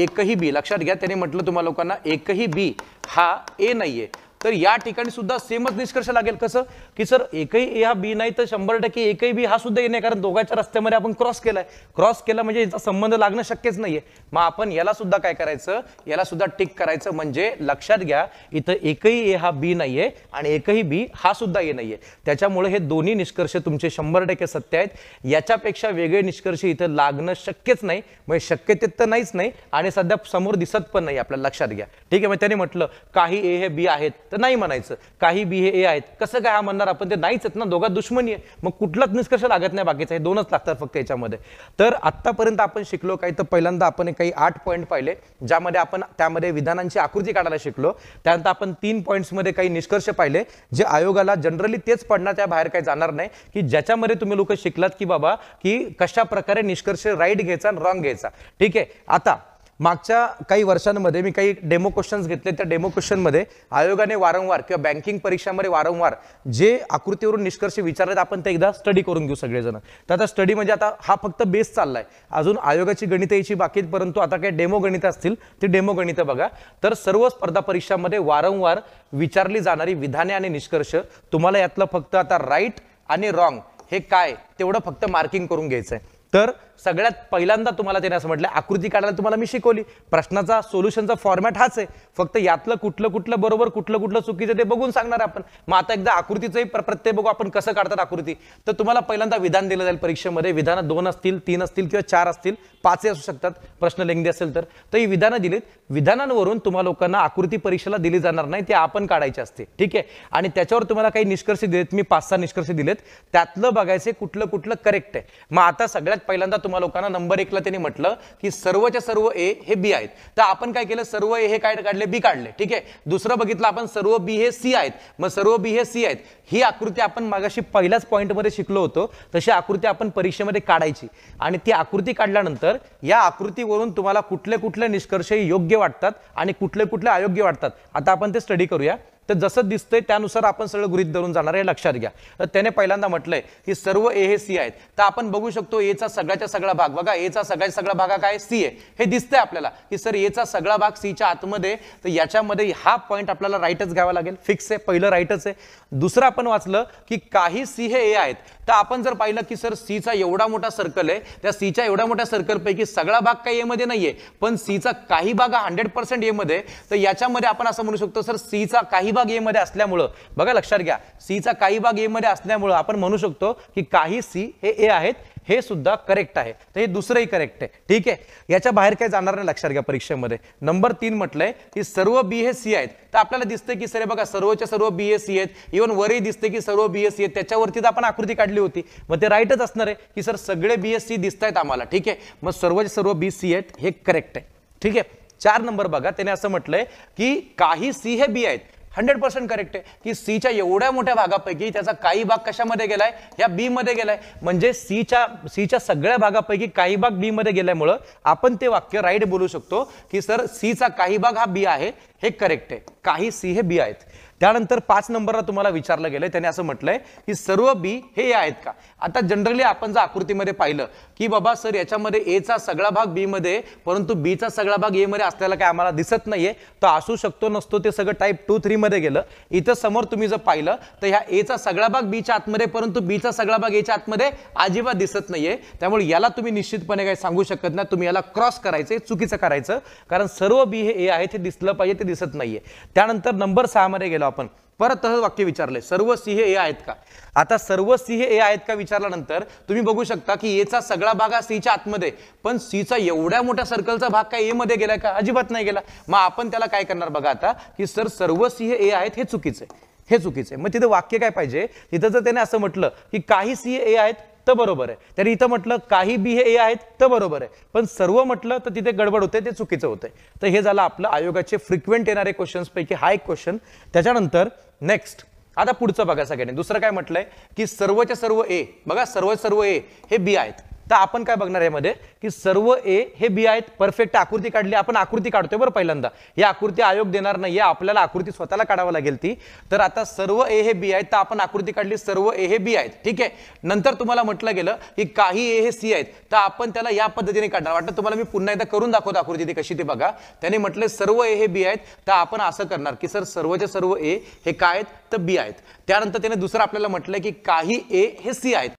एकही बी लक्षात घ्या त्याने म्हटलं तुम्हाला लोकांना एकही बी हा ए नाहीये तर या ठिकाणी सुद्धा सेमच निष्कर्ष लागेल कसं की सर एकही ए हा बी नाही तर शंभर टक्के एकही बी हा सुद्धा ये नाही कारण दोघांच्या रस्त्यामध्ये आपण क्रॉस केलाय क्रॉस केला म्हणजे याचा संबंध लागणं शक्यच नाहीये मग आपण याला सुद्धा काय करायचं याला सुद्धा टिक करायचं म्हणजे लक्षात घ्या इथं एकही ए हा बी नाहीये आणि एकही बी हा सुद्धा ये नाहीये त्याच्यामुळे हे दोन्ही निष्कर्ष तुमचे शंभर टक्के सत्य आहेत याच्यापेक्षा वेगळे निष्कर्ष इथं लागणं शक्यच नाही म्हणजे शक्यतेत तर नाहीच नाही आणि सध्या समोर दिसत पण नाही आपल्याला लक्षात घ्या ठीक आहे मग त्याने म्हटलं काही ए हे बी आहेत तर नाही म्हणायचं काही बी हे ए आहेत कसं काय हा म्हणणार आपण ते नाहीच आहेत ना दोघा दुश्मनी आहे मग कुठलाच निष्कर्ष लागत नाही बाकीचा हे दोनच लागतात फक्त याच्यामध्ये तर आत्तापर्यंत आपण शिकलो काही तर पहिल्यांदा आपण काही आठ पॉईंट पाहिले ज्यामध्ये आपण त्यामध्ये विधानांची आकृती काढायला शिकलो त्यानंतर आपण तीन पॉईंट्समध्ये काही निष्कर्ष पाहिले जे आयोगाला जनरली तेच पडणार त्या बाहेर काही जाणार नाही की ज्याच्यामध्ये तुम्ही लोक शिकलात की बाबा की कशा प्रकारे निष्कर्ष राईट घ्यायचा आणि रॉंग घ्यायचा ठीक आहे आता मागच्या काही वर्षांमध्ये मी काही डेमो क्वेश्चन्स घेतले त्या डेमो क्वेश्चनमध्ये आयोगाने वारंवार किंवा बँकिंग परीक्षामध्ये वारंवार जे आकृतीवरून निष्कर्ष विचारलेत आपण ते एकदा स्टडी करून घेऊ सगळेजण तर आता स्टडी म्हणजे आता हा फक्त बेस चालला आहे अजून आयोगाची गणित यायची बाकी परंतु आता काही डेमो गणित असतील ती डेमो गणितं बघा तर सर्व स्पर्धा परीक्षांमध्ये वारंवार विचारली जाणारी विधाने आणि निष्कर्ष तुम्हाला यातलं फक्त आता राईट आणि रॉंग हे काय तेवढं फक्त मार्किंग करून घ्यायचं आहे तर सगळ्यात पहिल्यांदा तुम्हाला त्याने असं म्हटलं आकृती काढायला तुम्हाला मी शिकवली प्रश्नाचा सोल्युशनचा फॉर्मॅट हाच आहे फक्त यातलं कुठलं कुठलं बरोबर कुठलं कुठलं चुकीचं ते बघून सांगणार आपण मग आता एकदा आकृतीचंही प्रत्यय बघू आपण कसं काढतात आकृती तर तुम्हाला पहिल्यांदा विधान दिलं जाईल परीक्षेमध्ये विधानं दोन असतील तीन असतील किंवा चार असतील पाचही असू शकतात प्रश्न लेंगी असेल तर ही विधानं दिलीत विधानांवरून तुम्हाला लोकांना आकृती परीक्षेला दिली जाणार नाही ते आपण काढायचे असते ठीक आहे आणि त्याच्यावर तुम्हाला काही निष्कर्ष दिलेत मी पाच सहा निष्कर्ष दिलेत त्यातलं बघायचं कुठलं कुठलं करेक्ट आहे मग आता सगळ्यात पहिल्यांदा तुम्हा लोकांना नंबर एकला त्यांनी म्हटलं की सर्वच्या सर्व ए हे बी आहेत तर आपण काय केलं सर्व ए हे काय काढले बी काढले ठीक आहे दुसरं बघितलं आपण सर्व बी हे सी आहेत मग सर्व बी हे सी आहेत ही आकृती आपण मागाशी पहिल्याच पॉईंटमध्ये शिकलो होतो तशी आकृती आपण परीक्षेमध्ये काढायची आणि ती आकृती काढल्यानंतर या आकृतीवरून तुम्हाला कुठले कुठले निष्कर्ष योग्य वाटतात आणि कुठले कुठले अयोग्य वाटतात आता आपण ते स्टडी करूया तर जसं दिसतंय त्यानुसार आपण सगळं गृहित धरून जाणार हे लक्षात घ्या तर त्याने पहिल्यांदा म्हटलंय की सर्व ए हे सी आहेत तर आपण बघू शकतो एचा सगळ्याचा सगळा भाग बघा एचा सगळ्याचा सगळा भाग काय सी आहे हे दिसतंय आपल्याला की सर एचा सगळा भाग सीच्या आतमध्ये तर याच्यामध्ये हा पॉईंट आपल्याला राईटच घ्यावा लागेल फिक्स आहे पहिलं राईटच आहे दुसरं आपण वाचलं की काही सी हे ए आहेत तर आपण जर पाहिलं की सर सीचा एवढा मोठा सर्कल आहे त्या सीच्या एवढ्या मोठ्या सर्कलपैकी सगळा भाग काही एमध्ये नाहीये पण सीचा काही भाग हा हंड्रेड पर्सेंट एमध्ये तर याच्यामध्ये आपण असं म्हणू शकतो सर सीचा काही भाग एमध्ये असल्यामुळं बघा लक्षात घ्या सीचा काही भाग एमध्ये असल्यामुळं आपण म्हणू शकतो की काही सी हे ए आहेत हे सुद्धा करेक्ट आहे तर हे दुसरंही करेक्ट आहे ठीक आहे याच्या बाहेर काय जाणार नाही लक्षात घ्या परीक्षेमध्ये नंबर तीन म्हटलंय की सर्व बी हे सी आहेत तर आपल्याला दिसतं की सर बघा सर्वच्या सर्व बी हे सी आहेत इव्हन वरही दिसते की सर्व बी एस सी आहेत त्याच्यावरती तर आपण आकृती काढली होती मग ते राईटच असणार आहे की सर सगळे बी एस सी दिसत आहेत आम्हाला ठीक आहे मग सर्वच सर्व बी सी आहेत हे करेक्ट आहे ठीक आहे चार नंबर बघा त्याने असं म्हटलंय की काही सी हे बी आहेत हंड्रेड पर्सेंट करेक्ट आहे की सीच्या एवढ्या मोठ्या भागापैकी त्याचा काही भाग कशामध्ये गेलाय या बी मध्ये गेलाय म्हणजे सीच्या सीच्या सगळ्या भागापैकी काही भाग बी मध्ये गेल्यामुळं आपण ते वाक्य राईट बोलू शकतो की सर सीचा काही भाग हा बी आहे हे करेक्ट आहे काही सी हे बी आहेत त्यानंतर पाच नंबरला तुम्हाला विचारलं गेलं त्याने असं म्हटलंय की सर्व बी हे आहेत का आता जनरली आपण जर आकृतीमध्ये पाहिलं की बाबा सर याच्यामध्ये एचा सगळा भाग बी मध्ये परंतु बीचा सगळा भाग ए मध्ये असल्याला काय आम्हाला दिसत नाहीये तो असू शकतो नसतो ते सगळं टाईप टू थ्री मध्ये गेलं इथं समोर तुम्ही जर पाहिलं तर ह्या एचा सगळा भाग बीच्या आतमध्ये परंतु बीचा सगळा भाग एच्या आतमध्ये अजिबात दिसत नाहीये त्यामुळे याला तुम्ही निश्चितपणे काही सांगू शकत नाही तुम्ही याला क्रॉस करायचं चुकीचं करायचं कारण सर्व बी हे ए आहे ते दिसलं पाहिजे ते दिसत नाहीये त्यानंतर नंबर सहा मध्ये आपण परत तसंच वाक्य विचारलंय सर्व सिंह ए आहेत का आता सर्व सिंह ए आहेत का विचारल्यानंतर तुम्ही बघू शकता की एचा सगळा भाग हा सीच्या आतमध्ये पण सीचा एवढ्या मोठ्या सर्कलचा भाग काय ए मध्ये गेलाय का अजिबात नाही गेला मग आपण त्याला काय करणार बघा आता की सर सर्व सिंह ए आहेत हे चुकीचं आहे हे चुकीचं आहे मग तिथं वाक्य काय पाहिजे तिथं जर त्याने असं म्हटलं की काही सिंह ए आहेत तर बरोबर आहे त्याने इथं म्हटलं काही बी हे ए आहेत तर बरोबर आहे पण सर्व म्हटलं तर तिथे गडबड होते ते चुकीचं होतंय तर हे झालं आपलं आयोगाचे फ्रिक्वेंट येणारे पैकी हा एक क्वेश्चन त्याच्यानंतर नेक्स्ट आता पुढचं बघा सगळ्यांनी दुसरं काय म्हटलंय की सर्वच्या सर्व ए बघा सर्व सर्व ए हे बी आहेत तर आपण काय बघणार यामध्ये की सर्व ए हे बी आहेत परफेक्ट आकृती काढली आपण आकृती काढतोय बरं पहिल्यांदा ही आकृती आयोग देणार नाही आपल्याला आकृती स्वतःला काढावं लागेल ती तर आता सर्व ए हे बी आहेत तर आपण आकृती काढली सर्व ए हे बी आहेत ठीक आहे नंतर तुम्हाला म्हटलं गेलं की काही ए हे सी आहेत तर आपण त्याला या पद्धतीने काढणार वाटतं तुम्हाला मी पुन्हा एकदा करून दाखवतो आकृती ती कशी ती बघा त्याने म्हटले सर्व ए हे बी आहेत तर आपण असं करणार की सर सर्वचे सर्व ए हे काय आहेत तर बी आहेत त्यानंतर त्याने दुसरं आपल्याला म्हटलं की काही ए हे सी आहेत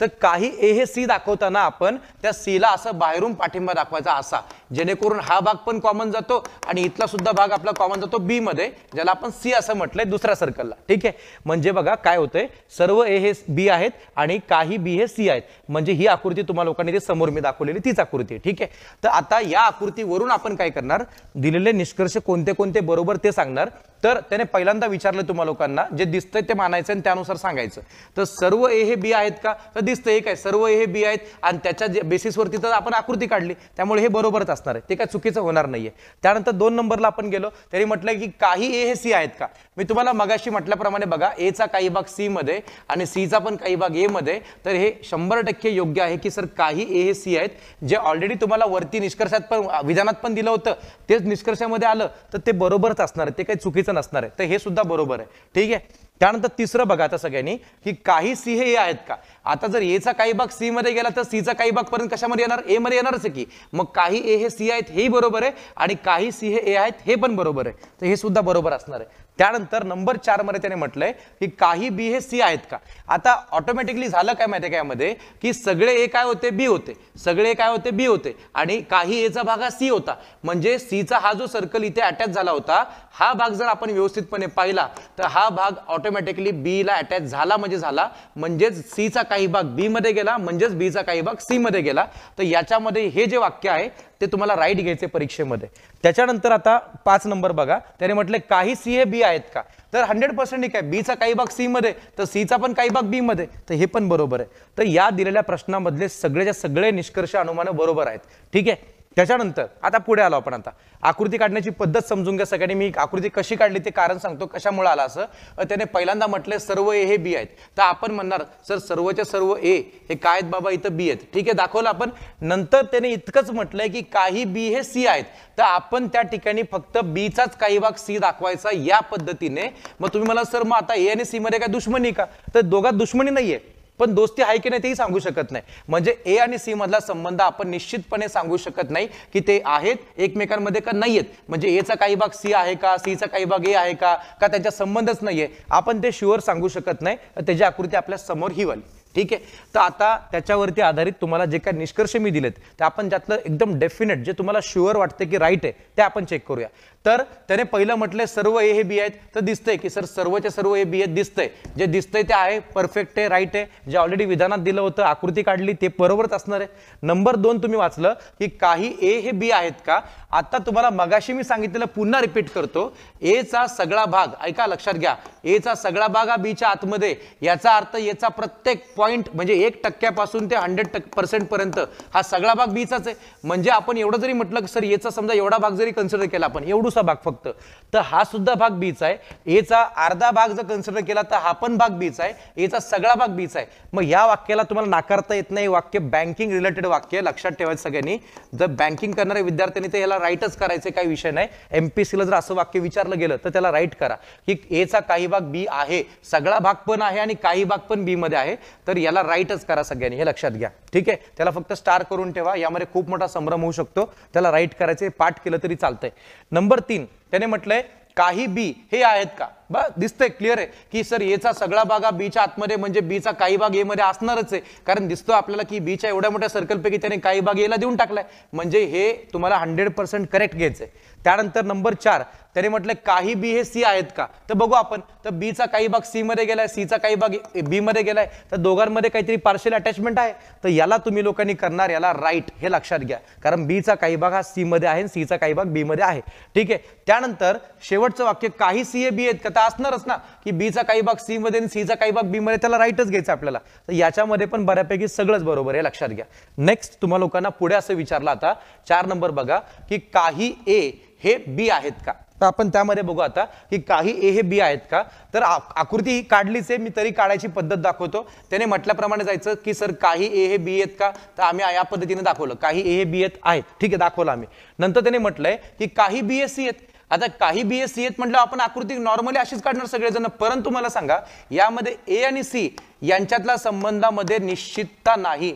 तर काही ए हे सी दाखवताना आपण त्या सीला असं बाहेरून पाठिंबा दाखवायचा असा जेणेकरून हा भाग पण कॉमन जातो आणि इथला सुद्धा भाग आपला कॉमन जातो बी मध्ये ज्याला आपण सी असं म्हटलंय दुसऱ्या सर्कलला ठीक आहे म्हणजे बघा काय होतंय सर्व ए हे बी आहेत आणि काही बी हे सी आहेत म्हणजे ही आकृती तुम्हाला लोकांनी ते समोर मी दाखवलेली तीच आकृती आहे ठीक आहे तर आता या आकृतीवरून आपण काय करणार दिलेले निष्कर्ष कोणते कोणते बरोबर ते सांगणार तर त्याने पहिल्यांदा विचारलं तुम्हाला लोकांना जे दिसतंय ते मानायचं आणि त्यानुसार सांगायचं तर सर्व ए हे बी आहेत का तर दिसतंय काय सर्व ए हे बी आहेत आणि त्याच्या बेसिसवरती तर आपण आकृती काढली त्यामुळे हे बरोबरच असतं असणार आहे ते काय चुकीचं होणार नाहीये त्यानंतर दोन नंबरला आपण गेलो तरी म्हटलं की काही ए हे सी आहेत का मी तुम्हाला मगाशी म्हटल्याप्रमाणे बघा ए चा काही भाग सी मध्ये आणि सी चा पण काही भाग ए मध्ये तर हे शंभर टक्के योग्य आहे की सर काही ए हे सी आहेत जे ऑलरेडी तुम्हाला वरती निष्कर्षात पण विधानात पण दिलं होतं तेच निष्कर्षामध्ये आलं तर ते बरोबरच असणार आहे ते काही चुकीचं नसणार आहे तर हे सुद्धा बरोबर आहे ठीक आहे त्यानंतर तिसरं बघा आता सगळ्यांनी की काही सी हे आहेत का आता जर एचा काही भाग सी मध्ये गेला तर सीचा काही भाग पर्यंत कशामध्ये येणार ए मध्ये येणारच की मग काही ए हे सी आहेत हेही बरोबर आहे आणि काही सी हे ए आहेत हे पण बरोबर आहे तर हे सुद्धा बरोबर असणार आहे त्यानंतर नंबर चार मध्ये त्याने म्हटलंय की काही बी हे सी आहेत का आता ऑटोमॅटिकली झालं काय माहिती काय मध्ये की सगळे ए काय होते बी होते सगळे काय होते बी होते आणि काही एचा भाग हा सी होता म्हणजे सीचा हा जो सर्कल इथे अटॅच झाला होता हा भाग जर आपण व्यवस्थितपणे पाहिला तर हा भाग ऑटोमॅटिकली बीला ला अटॅच झाला म्हणजे झाला म्हणजेच सीचा काही भाग बी मध्ये गेला म्हणजेच बीचा काही भाग सी मध्ये गेला तर याच्यामध्ये हे जे वाक्य आहे ते तुम्हाला राईट घ्यायचे परीक्षेमध्ये त्याच्यानंतर आता पाच नंबर बघा त्याने म्हटले काही सी हे बी आहेत का तर हंड्रेड पर्सेंट काय आहे बीचा काही भाग सी मध्ये तर सीचा पण काही भाग बी मध्ये तर हे पण बरोबर आहे तर या दिलेल्या प्रश्नामधले सगळेच्या सगळे निष्कर्ष अनुमान बरोबर आहेत ठीक आहे त्याच्यानंतर आता पुढे आलो आपण आता आकृती काढण्याची पद्धत समजून घ्या सगळ्यांनी मी आकृती कशी काढली ते कारण सांगतो कशामुळे आला असं त्याने पहिल्यांदा म्हटले सर्व ए हे बी आहेत तर आपण म्हणणार सर सर्वचे सर्व ए हे काय आहेत बाबा इथं बी आहेत ठीक आहे दाखवलं आपण नंतर त्याने इतकंच म्हटलंय की काही बी हे सी आहेत तर आपण त्या ठिकाणी फक्त बीचाच काही भाग सी दाखवायचा या पद्धतीने मग तुम्ही मला सर मग आता ए आणि सी मध्ये काय दुश्मनी का तर दोघात दुश्मनी नाहीये पण दोस्ती आहे की नाही तेही सांगू शकत नाही म्हणजे ए आणि सी मधला संबंध आपण निश्चितपणे सांगू शकत नाही की ते आहेत एकमेकांमध्ये का नाही आहेत म्हणजे एचा काही भाग सी आहे का सीचा काही भाग ए आहे का का त्यांचा संबंधच नाही आहे आपण ते शुअर सांगू शकत नाही त्याची आकृती आपल्या समोर ही वाली ठीक आहे तर आता त्याच्यावरती आधारित तुम्हाला जे काय निष्कर्ष मी दिलेत ते आपण ज्यातलं एकदम डेफिनेट जे तुम्हाला शुअर वाटते की राईट आहे ते आपण चेक करूया तर त्याने पहिलं म्हटलंय सर्व ए हे बी आहेत तर दिसतंय की सर सर्वचे सर्व ए बी आहेत दिसतंय जे दिसतंय ते आहे परफेक्ट आहे राईट आहे जे ऑलरेडी विधानात दिलं होतं आकृती काढली ते बरोबरच असणार आहे नंबर दोन तुम्ही वाचलं की काही ए हे बी आहेत का आता तुम्हाला मगाशी मी सांगितलेलं पुन्हा रिपीट करतो ए चा सगळा भाग ऐका लक्षात घ्या ए चा सगळा भाग हा बीच्या आतमध्ये याचा अर्थ याचा प्रत्येक पॉईंट म्हणजे एक टक्क्यापासून ते हंड्रेड पर्सेंट पर्सेंटपर्यंत हा सगळा भाग बीचाच आहे म्हणजे आपण एवढं जरी म्हटलं सर याचा समजा एवढा भाग जरी कन्सिडर केला आपण एवढूसा भाग फक्त तर हा सुद्धा भाग बीच आहे एचा अर्धा भाग जर कन्सिडर केला तर हा पण भाग बीच आहे एचा सगळा भाग बीच आहे मग या वाक्याला तुम्हाला नाकारता येत नाही वाक्य बँकिंग रिलेटेड वाक्य लक्षात ठेवायचं सगळ्यांनी जर बँकिंग करणाऱ्या विद्यार्थ्यांनी तर याला राईटच करायचं काही विषय नाही एमपीसीला जर असं वाक्य विचारलं गेलं तर त्याला राईट करा की एचा काही भाग बी आहे सगळा भाग पण आहे आणि काही भाग पण बी मध्ये आहे तर याला राईटच करा सगळ्यांनी हे लक्षात घ्या ठीक आहे त्याला फक्त स्टार करून ठेवा यामध्ये खूप मोठा संभ्रम होऊ शकतो त्याला राईट करायचे पाठ केलं तरी चालतंय नंबर तीन त्याने म्हटलंय काही बी हे आहेत का बा दिसतंय क्लिअर आहे की सर याचा सगळा भाग हा बीच्या आतमध्ये म्हणजे बीचा काही भाग ए मध्ये असणारच आहे कारण दिसतो आपल्याला की बीच्या एवढ्या मोठ्या सर्कलपैकी त्याने काही भाग याला देऊन टाकलाय म्हणजे हे तुम्हाला हंड्रेड पर्सेंट करेक्ट घ्यायचंय त्यानंतर नंबर चार त्याने म्हटलं काही बी हे सी आहेत का तर बघू आपण तर बीचा काही भाग सी मध्ये गेलाय सीचा काही भाग बी मध्ये गेलाय तर दोघांमध्ये काहीतरी पार्शियल अटॅचमेंट आहे तर याला तुम्ही लोकांनी करणार याला राईट हे लक्षात घ्या कारण बीचा काही भाग हा सी मध्ये आहे सीचा काही भाग बी मध्ये आहे ठीक आहे त्यानंतर शेवटचं वाक्य काही सी ए बी आहेत का शक्यता असणारच ना की बीचा काही भाग सी मध्ये सीचा काही भाग बी मध्ये त्याला राईटच घ्यायचं आपल्याला तर याच्यामध्ये पण बऱ्यापैकी सगळंच बरोबर आहे लक्षात घ्या नेक्स्ट तुम्हाला लोकांना पुढे असं विचारलं आता चार नंबर बघा की काही ए हे बी आहेत का तर आपण त्यामध्ये बघू आता की काही ए हे बी आहेत का तर आकृती ही काढलीच आहे मी तरी काढायची पद्धत दाखवतो त्याने म्हटल्याप्रमाणे जायचं की सर काही ए हे बी आहेत का तर आम्ही या पद्धतीने दाखवलं काही ए हे बी आहेत ठीक आहे दाखवलं आम्ही नंतर त्याने म्हटलंय की काही बी एस सी आहेत आता काही सी आहेत म्हटलं आपण आकृती नॉर्मली अशीच काढणार सगळेजण परंतु मला सांगा यामध्ये ए आणि सी यांच्यातल्या संबंधामध्ये निश्चितता नाही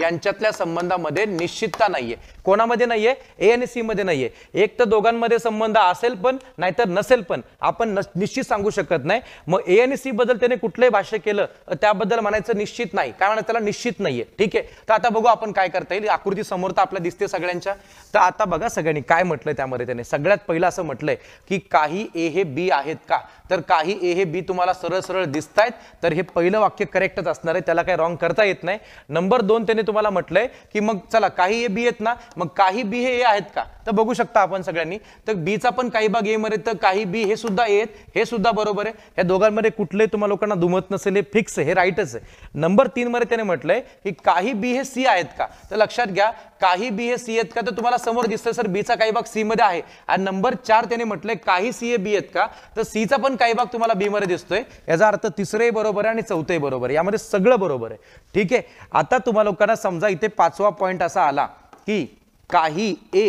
यांच्यातल्या संबंधामध्ये निश्चितता नाहीये कोणामध्ये नाहीये ए आणि सी मध्ये नाहीये एक तर दोघांमध्ये संबंध असेल पण नाहीतर नसेल पण आपण निश्चित सांगू शकत नाही मग ए आणि सी बद्दल त्याने कुठलंही भाष्य केलं त्याबद्दल म्हणायचं निश्चित नाही काय म्हणायचं त्याला निश्चित नाहीये ठीक आहे तर आता बघू आपण काय करता येईल आकृती समोर तर आपल्या दिसते सगळ्यांच्या तर आता बघा सगळ्यांनी काय म्हटलं त्यामध्ये त्याने सगळ्यात पहिलं असं म्हटलंय की काही ए हे बी आहेत का तर काही ए हे बी तुम्हाला सरळ सरळ दिसतायत तर हे पहिलं वाक्य करेक्टच असणार आहे त्याला काही रॉंग करता येत नाही नंबर दोन त्याने तुम्हाला म्हटलंय की मग चला काही ए बी आहेत ना मग काही बी हे ए आहेत का तर बघू शकता आपण सगळ्यांनी तर बीचा पण काही भाग ए मध्ये तर काही बी हे सुद्धा ए आहेत हे सुद्धा बरोबर आहे या दोघांमध्ये कुठले तुम्हाला लोकांना दुमत नसेल हे फिक्स हे राईटच आहे नंबर तीन मध्ये त्याने म्हटलंय की काही बी हे सी आहेत का तर लक्षात घ्या काही बी हे सी आहेत का तर तुम्हाला समोर दिसतंय सर बीचा काही भाग सी मध्ये आहे आणि नंबर चार त्याने म्हटलंय काही सी ए बी आहेत का तर सीचा पण काही भाग तुम्हाला बी मध्ये दिसतोय याचा अर्थ तिसरेही बरोबर आहे आणि चौथेही बरोबर आहे यामध्ये सगळं बरोबर आहे ठीक आहे आता तुम्हाला लोकांना समजा इथे पाचवा पॉईंट असा आला की काही ए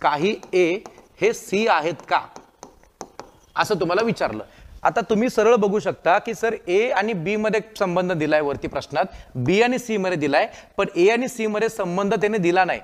काही ए हे सी आहेत का असं तुम्हाला विचारलं आता तुम्ही सरळ बघू शकता की सर ए आणि बी मध्ये संबंध दिलाय वरती प्रश्नात बी आणि सी मध्ये दिलाय पण ए आणि सी मध्ये संबंध त्याने दिला नाही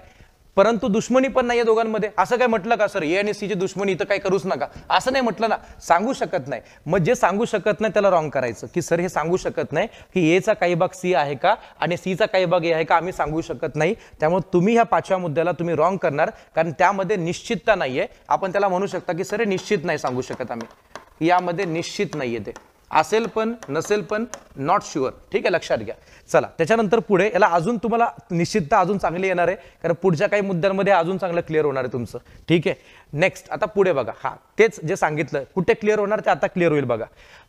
परंतु दुश्मनी पण नाही या दोघांमध्ये असं काय म्हटलं का सर ए आणि सीची दुश्मनी इथं काय करूच नका असं नाही म्हटलं ना सांगू शकत नाही मग जे सांगू शकत नाही त्याला रॉंग करायचं की सर हे सांगू शकत नाही की एचा काही भाग सी आहे का आणि सीचा काही भाग ए आहे का आम्ही सांगू शकत नाही त्यामुळे तुम्ही ह्या पाचव्या मुद्द्याला तुम्ही रॉंग करणार कारण त्यामध्ये निश्चितता नाहीये आपण त्याला म्हणू शकता की सर हे निश्चित नाही सांगू शकत आम्ही यामध्ये निश्चित नाहीये ते असेल पण नसेल पण नॉट शुअर ठीक आहे लक्षात घ्या चला त्याच्यानंतर पुढे याला अजून तुम्हाला निश्चितता अजून चांगली येणार आहे कारण पुढच्या काही मुद्द्यांमध्ये अजून चांगलं क्लिअर होणार आहे तुमचं ठीक आहे नेक्स्ट आता पुढे बघा हा तेच जे सांगितलं कुठे क्लिअर होणार ते आता क्लिअर होईल बघा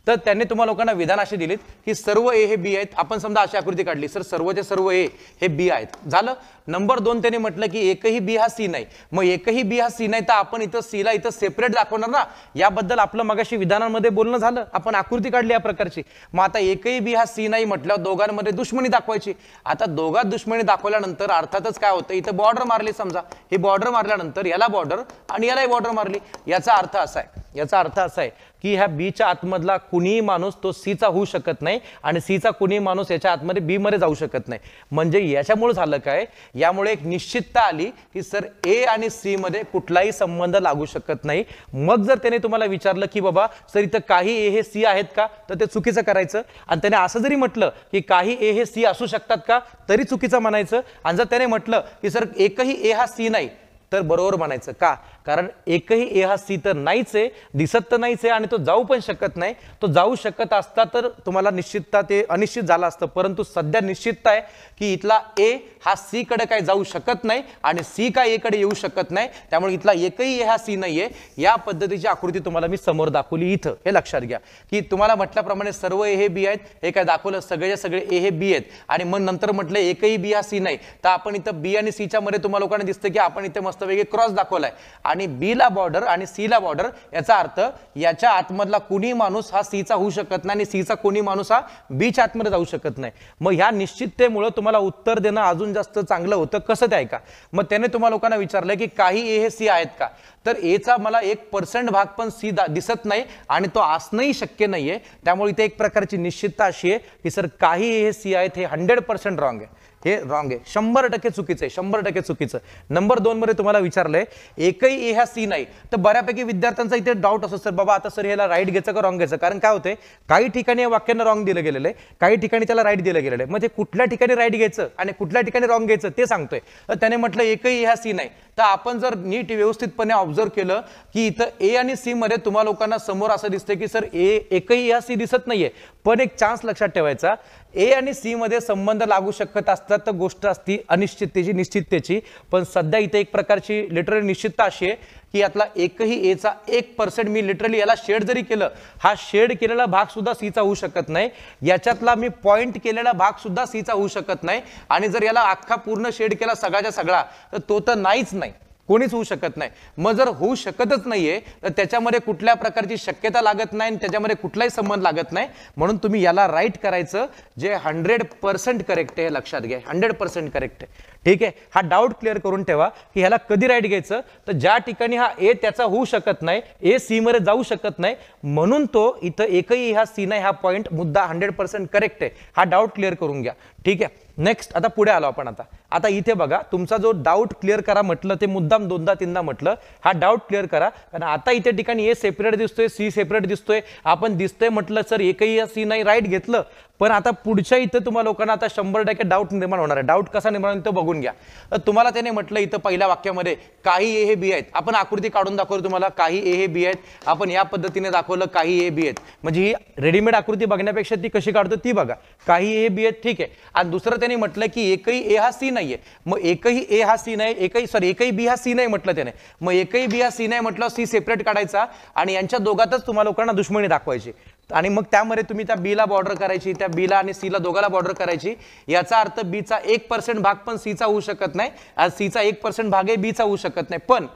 तर त्यांनी तुम्हाला लोकांना विधान असे दिलेत की सर्व ए हे बी आहेत आपण समजा अशी आकृती काढली सर सर्वचे सर्व ए हे बी आहेत झालं नंबर दोन त्यांनी म्हटलं की एकही बी हा सी नाही मग एकही बी हा सी नाही तर आपण इथं सीला इथं सेपरेट दाखवणार ना याबद्दल आपलं मगाशी विधानांमध्ये बोलणं झालं आपण आकृती काढली या प्रकारची मग आता एकही बी हा सी नाही म्हटल्यावर दोघांमध्ये दुश्मनी दाखवायची आता दोघात दुश्मनी दाखवल्यानंतर अर्थातच काय होतं इथं बॉर्डर मारली समजा ही बॉर्डर मारल्यानंतर याला बॉर्डर आणि यालाही बॉर्डर मारली याचा अर्थ असा आहे याचा अर्थ असा आहे की ह्या बीच्या आतमधला कुणीही माणूस तो सीचा होऊ शकत नाही आणि सीचा कुणीही माणूस याच्या आतमध्ये बीमध्ये जाऊ शकत नाही म्हणजे याच्यामुळे झालं काय यामुळे एक निश्चितता आली की सर ए आणि सी मध्ये कुठलाही संबंध लागू शकत नाही मग जर त्याने तुम्हाला विचारलं की बाबा सर इथं काही ए हे सी आहेत का तर ते चुकीचं करायचं आणि त्याने असं जरी म्हटलं की काही ए हे सी असू शकतात का तरी चुकीचं म्हणायचं आणि जर त्याने म्हटलं की सर एकही ए हा सी नाही तर बरोबर म्हणायचं का कारण एकही ए हा सी तर नाहीच आहे दिसत तर नाहीच आहे आणि तो जाऊ पण शकत नाही तो जाऊ शकत असता तर तुम्हाला निश्चितता ते अनिश्चित झालं असतं परंतु सध्या निश्चितता आहे की इथला ए हा सी कडे काय जाऊ शकत नाही आणि सी काय एकडे येऊ शकत नाही त्यामुळे इथला एकही ए हा सी नाही आहे या पद्धतीची आकृती तुम्हाला मी समोर दाखवली इथं हे लक्षात घ्या की तुम्हाला म्हटल्याप्रमाणे सर्व ए हे बी आहेत हे काय दाखवलं सगळे सगळे ए हे बी आहेत आणि मग नंतर म्हटलं एकही बी हा सी नाही तर आपण इथं बी आणि सीच्या मध्ये तुम्हाला लोकांना दिसतं की आपण इथे मस्तपैकी क्रॉस दाखवलाय आणि बी ला बॉर्डर आणि सी ला बॉर्डर याचा अर्थ याच्या आतमधला कुणी माणूस हा सीचा होऊ शकत नाही आणि सीचा कोणी माणूस हा बीच्या आतमध्ये जाऊ शकत नाही मग ह्या निश्चिततेमुळं तुम्हाला उत्तर देणं अजून जास्त चांगलं होतं कसं ते ऐका मग त्याने तुम्हाला लोकांना विचारलं की काही ए हे सी आहेत का तर एचा मला एक पर्सेंट भाग पण सी दिसत नाही आणि तो असणंही शक्य नाहीये त्यामुळे इथे एक प्रकारची निश्चितता अशी आहे की सर काही हे सी आहेत हे हंड्रेड पर्सेंट रॉंग आहे हे रॉंग आहे शंभर टक्के चुकीचं आहे शंभर टक्के चुकीचं नंबर मध्ये तुम्हाला विचारलंय एकही ए ह्या सी नाही तर बऱ्यापैकी विद्यार्थ्यांचा इथे डाऊट असतो सर बाबा आता सर ह्याला राईट घ्यायचं का रॉंग घ्यायचं कारण काय होतंय काही ठिकाणी या वाक्यांना रॉंग दिलं गेलेलं आहे काही ठिकाणी त्याला राईट दिलं गेलेलं आहे म्हणजे कुठल्या ठिकाणी राईट घ्यायचं आणि कुठल्या ठिकाणी रॉंग घ्यायचं ते सांगतोय तर त्याने म्हटलं एकही ह्या सी नाही तर आपण जर नीट व्यवस्थितपणे ऑब्झर्व केलं की इथं ए आणि सी मध्ये तुम्हा लोकांना समोर असं दिसतं की सर ए एकही या सी दिसत नाहीये पण एक चान्स लक्षात ठेवायचा ए आणि सी मध्ये संबंध लागू शकत असतात तर गोष्ट असती अनिश्चिततेची निश्चिततेची पण सध्या इथे एक प्रकारची लिटरली निश्चितता अशी आहे की यातला एकही एचा एक पर्सेंट मी लिटरली याला शेड जरी केलं हा शेड केलेला भाग सुद्धा सीचा होऊ शकत नाही याच्यातला मी पॉईंट केलेला भाग सुद्धा सीचा होऊ शकत नाही आणि जर याला अख्खा पूर्ण शेड केला सगळ्याच्या सगळा तर तो तर नाहीच नाही कोणीच होऊ शकत नाही मग जर होऊ शकतच नाहीये तर त्याच्यामध्ये कुठल्या प्रकारची शक्यता लागत नाही आणि त्याच्यामध्ये कुठलाही संबंध लागत नाही म्हणून तुम्ही याला राईट करायचं जे हंड्रेड पर्सेंट करेक्ट आहे लक्षात घ्या हंड्रेड पर्सेंट करेक्ट आहे ठीक आहे हा डाऊट क्लिअर करून ठेवा की ह्याला कधी राईट घ्यायचं तर ज्या ठिकाणी हा ए त्याचा होऊ शकत नाही ए सी मध्ये जाऊ शकत नाही म्हणून तो इथं एकही हा सी नाही हा पॉईंट मुद्दा हंड्रेड पर्सेंट करेक्ट आहे हा डाऊट क्लिअर करून घ्या ठीक आहे नेक्स्ट आता पुढे आलो आपण आता आता इथे बघा तुमचा जो डाऊट क्लिअर करा म्हटलं ते मुद्दाम दोनदा तीनदा म्हटलं हा डाऊट क्लिअर करा कारण आता इथे ठिकाणी ए सेपरेट दिसतोय सी सेपरेट दिसतोय आपण दिसतोय म्हटलं सर एकही सी नाही राईट घेतलं पण आता पुढच्या इथं तुम्हाला लोकांना आता शंभर टक्के डाऊट निर्माण होणार आहे डाऊट कसा निर्माण होईल तो बघून घ्या तुम्हाला त्याने म्हटलं इथं पहिल्या वाक्यामध्ये काही ए हे बी आहेत आपण आकृती काढून दाखवतो तुम्हाला काही ए हे बी आहेत आपण या पद्धतीने दाखवलं काही ए बी आहेत म्हणजे ही रेडीमेड आकृती बघण्यापेक्षा ती कशी काढतो ती बघा काही ए बी आहेत ठीक आहे आणि दुसरं त्याने म्हटलं की एकही ए हा सी नाहीये मग एकही ए हा सी नाही एकही सॉरी एकही बी हा सी नाही म्हटलं त्याने मग एकही बी हा सी नाही म्हटलं सी सेपरेट काढायचा आणि यांच्या दोघातच तुम्हाला लोकांना दुश्मनी दाखवायची आणि मग त्यामध्ये तुम्ही त्या बीला बॉर्डर करायची त्या बीला आणि सीला दोघाला बॉर्डर करायची याचा अर्थ बीचा एक पर्सेंट भाग पण सीचा होऊ शकत नाही आज सीचा एक पर्सेंट भाग आहे बीचा होऊ शकत नाही पण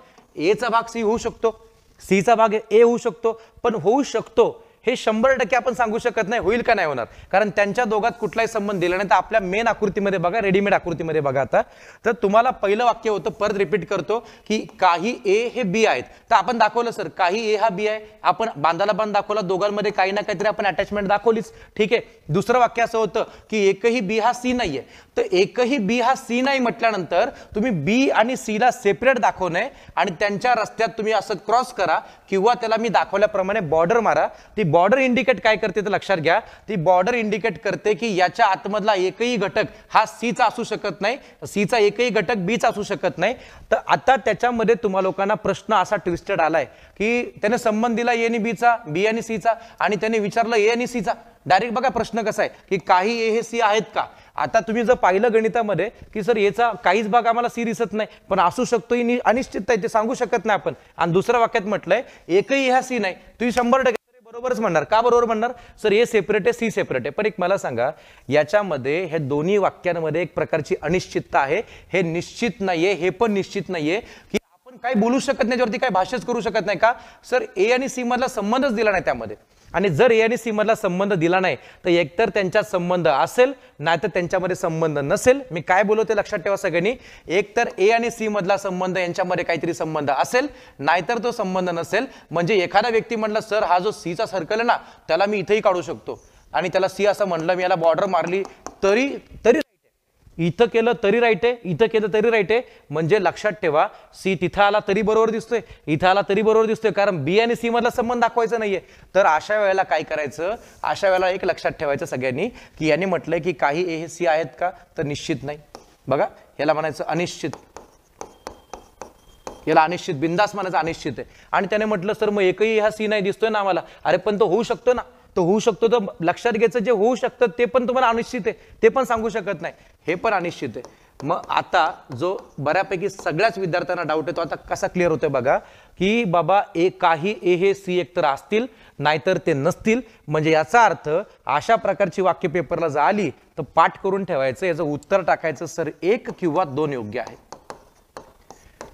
एचा भाग सी होऊ शकतो सीचा भाग ए होऊ शकतो पण होऊ शकतो हे शंभर टक्के आपण सांगू शकत नाही होईल का नाही होणार कारण त्यांच्या दोघात कुठलाही संबंध दिला नाही तर आपल्या मेन आकृतीमध्ये बघा रेडीमेड आकृतीमध्ये बघा आता तर तुम्हाला पहिलं वाक्य होतं परत रिपीट करतो की काही ए हे बी आहेत तर आपण दाखवलं सर काही ए हा बी आहे आपण बांधाला बांध दाखवला दोघांमध्ये काही ना काहीतरी आपण अटॅचमेंट दाखवलीच ठीक आहे दुसरं वाक्य असं होतं की एकही बी हा सी नाहीये तर एकही बी हा सी नाही म्हटल्यानंतर तुम्ही बी आणि सीला सेपरेट दाखवू नये आणि त्यांच्या रस्त्यात तुम्ही असं क्रॉस करा किंवा त्याला मी दाखवल्याप्रमाणे बॉर्डर मारा ती बॉर्डर इंडिकेट काय करते तर लक्षात घ्या ती बॉर्डर इंडिकेट करते की याच्या आतमधला एकही घटक हा सीचा असू शकत नाही सीचा एकही घटक बीचा असू शकत नाही तर आता त्याच्यामध्ये तुम्हाला लोकांना प्रश्न असा ट्विस्टेड आलाय की त्याने संबंध दिला ए आणि बीचा बी आणि सीचा आणि त्याने विचारलं ए आणि सीचा डायरेक्ट बघा प्रश्न कसा आहे की काही ए हे सी आहेत का आता तुम्ही जर पाहिलं गणितामध्ये की सर याचा काहीच भाग आम्हाला सी दिसत नाही पण असू शकतो अनिश्चित आहे ते सांगू शकत नाही आपण आणि दुसऱ्या वाक्यात म्हटलंय एकही ह्या सी नाही तुम्ही शंभर टक्के बरोबरच म्हणणार का बरोबर म्हणणार सर हे सेपरेट आहे सी सेपरेट आहे पण एक मला सांगा याच्यामध्ये हे दोन्ही वाक्यांमध्ये एक प्रकारची अनिश्चितता आहे हे निश्चित नाहीये हे पण निश्चित नाहीये की आपण काही बोलू शकत नाही त्याच्यावरती काही भाष्यच करू शकत नाही का सर ए आणि सी मधला संबंधच दिला नाही त्यामध्ये आणि जर ए आणि सी मधला संबंध दिला नाही तर एकतर त्यांच्यात संबंध असेल नाहीतर त्यांच्यामध्ये संबंध नसेल मी काय बोलवते लक्षात ठेवा सगळ्यांनी एकतर ए आणि सी मधला संबंध यांच्यामध्ये काहीतरी संबंध असेल नाहीतर तो संबंध नसेल म्हणजे एखादा व्यक्ती म्हटलं सर हा जो सीचा सर्कल आहे ना त्याला मी इथेही काढू शकतो आणि त्याला सी असं म्हणलं मी याला बॉर्डर मारली तरी तरी इथं केलं तरी राईट आहे इथं केलं तरी राईट आहे म्हणजे लक्षात ठेवा सी तिथं आला तरी बरोबर दिसतोय इथं आला तरी बरोबर दिसतोय कारण बी आणि सी मधला संबंध दाखवायचा नाहीये तर अशा वेळेला काय करायचं अशा वेळेला एक लक्षात ठेवायचं सगळ्यांनी की यांनी म्हटलंय की काही ए हे सी आहेत का तर निश्चित नाही बघा याला म्हणायचं अनिश्चित याला अनिश्चित बिंदास म्हणायचं अनिश्चित आहे आणि त्याने म्हटलं सर मग एकही हा सी नाही दिसतोय ना आम्हाला अरे पण तो होऊ शकतो ना तो होऊ शकतो तर लक्षात घ्यायचं जे होऊ शकतं ते पण तुम्हाला अनिश्चित आहे ते पण सांगू शकत नाही हे पण अनिश्चित आहे मग आता जो बऱ्यापैकी सगळ्याच विद्यार्थ्यांना डाऊट आहे तो आता कसा क्लिअर होतोय बघा की बाबा ए काही ए हे सी तर असतील नाहीतर ते नसतील म्हणजे याचा अर्थ अशा प्रकारची वाक्य पेपरला जर आली तर पाठ करून ठेवायचं याचं उत्तर टाकायचं सर एक किंवा दोन योग्य आहे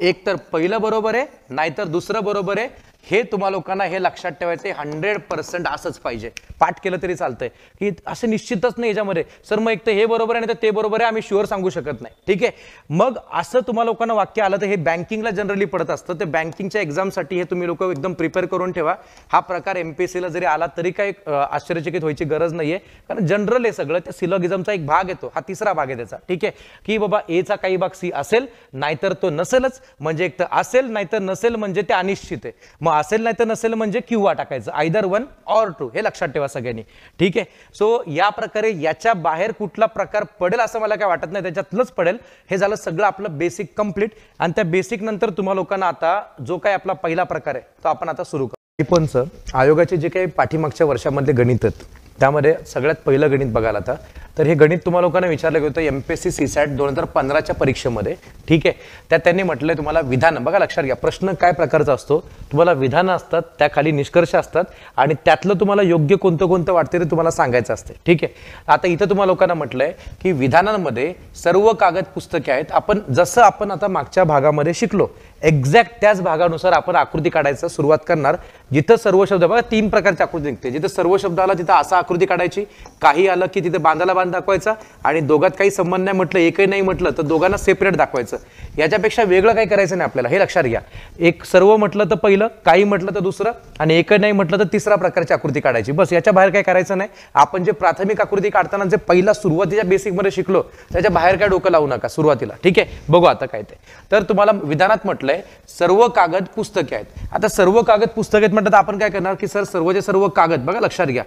एक तर पहिलं बरोबर आहे नाहीतर दुसरं बरोबर आहे हे तुम्हा लोकांना हे लक्षात ठेवायचं हंड्रेड पर्सेंट असंच पाहिजे पाठ केलं तरी चालतंय की असं निश्चितच नाही याच्यामध्ये सर मग एक तर हे बरोबर आहे तर ते बरोबर आहे आम्ही शुअर सांगू शकत नाही ठीक आहे मग असं तुम्हा लोकांना वाक्य आलं तर हे बँकिंगला जनरली पडत असतं ते बँकिंगच्या एक्झामसाठी हे तुम्ही लोक एकदम प्रिपेअर करून ठेवा हा प्रकार एम पी जरी आला तरी काही आश्चर्यचकित व्हायची गरज नाहीये कारण जनरल आहे सगळं त्या सिलॉगिझमचा एक भाग येतो हा तिसरा भाग आहे त्याचा ठीक आहे की बाबा एचा काही भाग सी असेल नाहीतर तो नसेलच म्हणजे एक तर असेल नाहीतर नसेल म्हणजे ते अनिश्चित आहे मग असेल नाही तर नसेल म्हणजे किंवा टाकायचं आयदर वन ऑर टू हे लक्षात ठेवा सगळ्यांनी ठीक आहे सो या प्रकारे याच्या बाहेर कुठला प्रकार पडेल असं मला काय वाटत नाही त्याच्यातलंच पडेल हे झालं सगळं आपलं बेसिक कम्प्लीट आणि त्या बेसिक नंतर तुम्हा लोकांना आता जो काय आपला पहिला प्रकार आहे तो आपण आता सुरू करू पण सर आयोगाचे जे काही पाठीमागच्या वर्षामधले गणित आहेत त्यामध्ये सगळ्यात पहिलं गणित बघायला आता तर हे गणित तुम्हाला लोकांना विचारलं गेलं होतं M P S C CSAT दोन हजार पंधराच्या परीक्षेमध्ये ठीक आहे त्या त्यांनी म्हटलंय तुम्हाला विधान बघा लक्षात घ्या प्रश्न काय प्रकारचा असतो तुम्हाला विधानं असतात त्या खाली निष्कर्ष असतात आणि त्यातलं तुम्हाला योग्य कोणतं कोणतं वाटते ते तुम्हाला सांगायचं असते ठीक आहे आता इथं तुम्हाला लोकांना म्हटलंय की विधानांमध्ये सर्व कागद पुस्तके आहेत आपण जसं आपण आता मागच्या भागामध्ये शिकलो एक्झॅक्ट त्याच भागानुसार आपण आकृती काढायचं सुरुवात करणार जिथं सर्व शब्द बघा तीन प्रकारची आकृती निघते जिथं सर्व शब्द आला तिथं असा आकृती काढायची काही आलं की तिथे बांधाला बांध दाखवायचा आणि दोघात काही संबंध नाही म्हटलं एकही नाही म्हटलं तर दोघांना सेपरेट दाखवायचं याच्यापेक्षा वेगळं काही करायचं नाही आपल्याला हे लक्षात घ्या एक सर्व म्हटलं तर पहिलं काही म्हटलं तर दुसरं आणि एकही नाही म्हटलं तर तिसरा प्रकारची आकृती काढायची बस याच्या बाहेर काय करायचं नाही आपण जे प्राथमिक आकृती काढताना जे पहिला सुरुवातीच्या बेसिकमध्ये शिकलो त्याच्या बाहेर काय डोकं लावू नका सुरुवातीला ठीक आहे बघू आता काय ते तर तुम्हाला विधानात म्हटलंय सर्व कागद पुस्तके आहेत आता सर्व कागद पुस्तकेत म्हणतात आपण काय करणार की सर सर्वचे सर्व कागद बघा लक्षात घ्या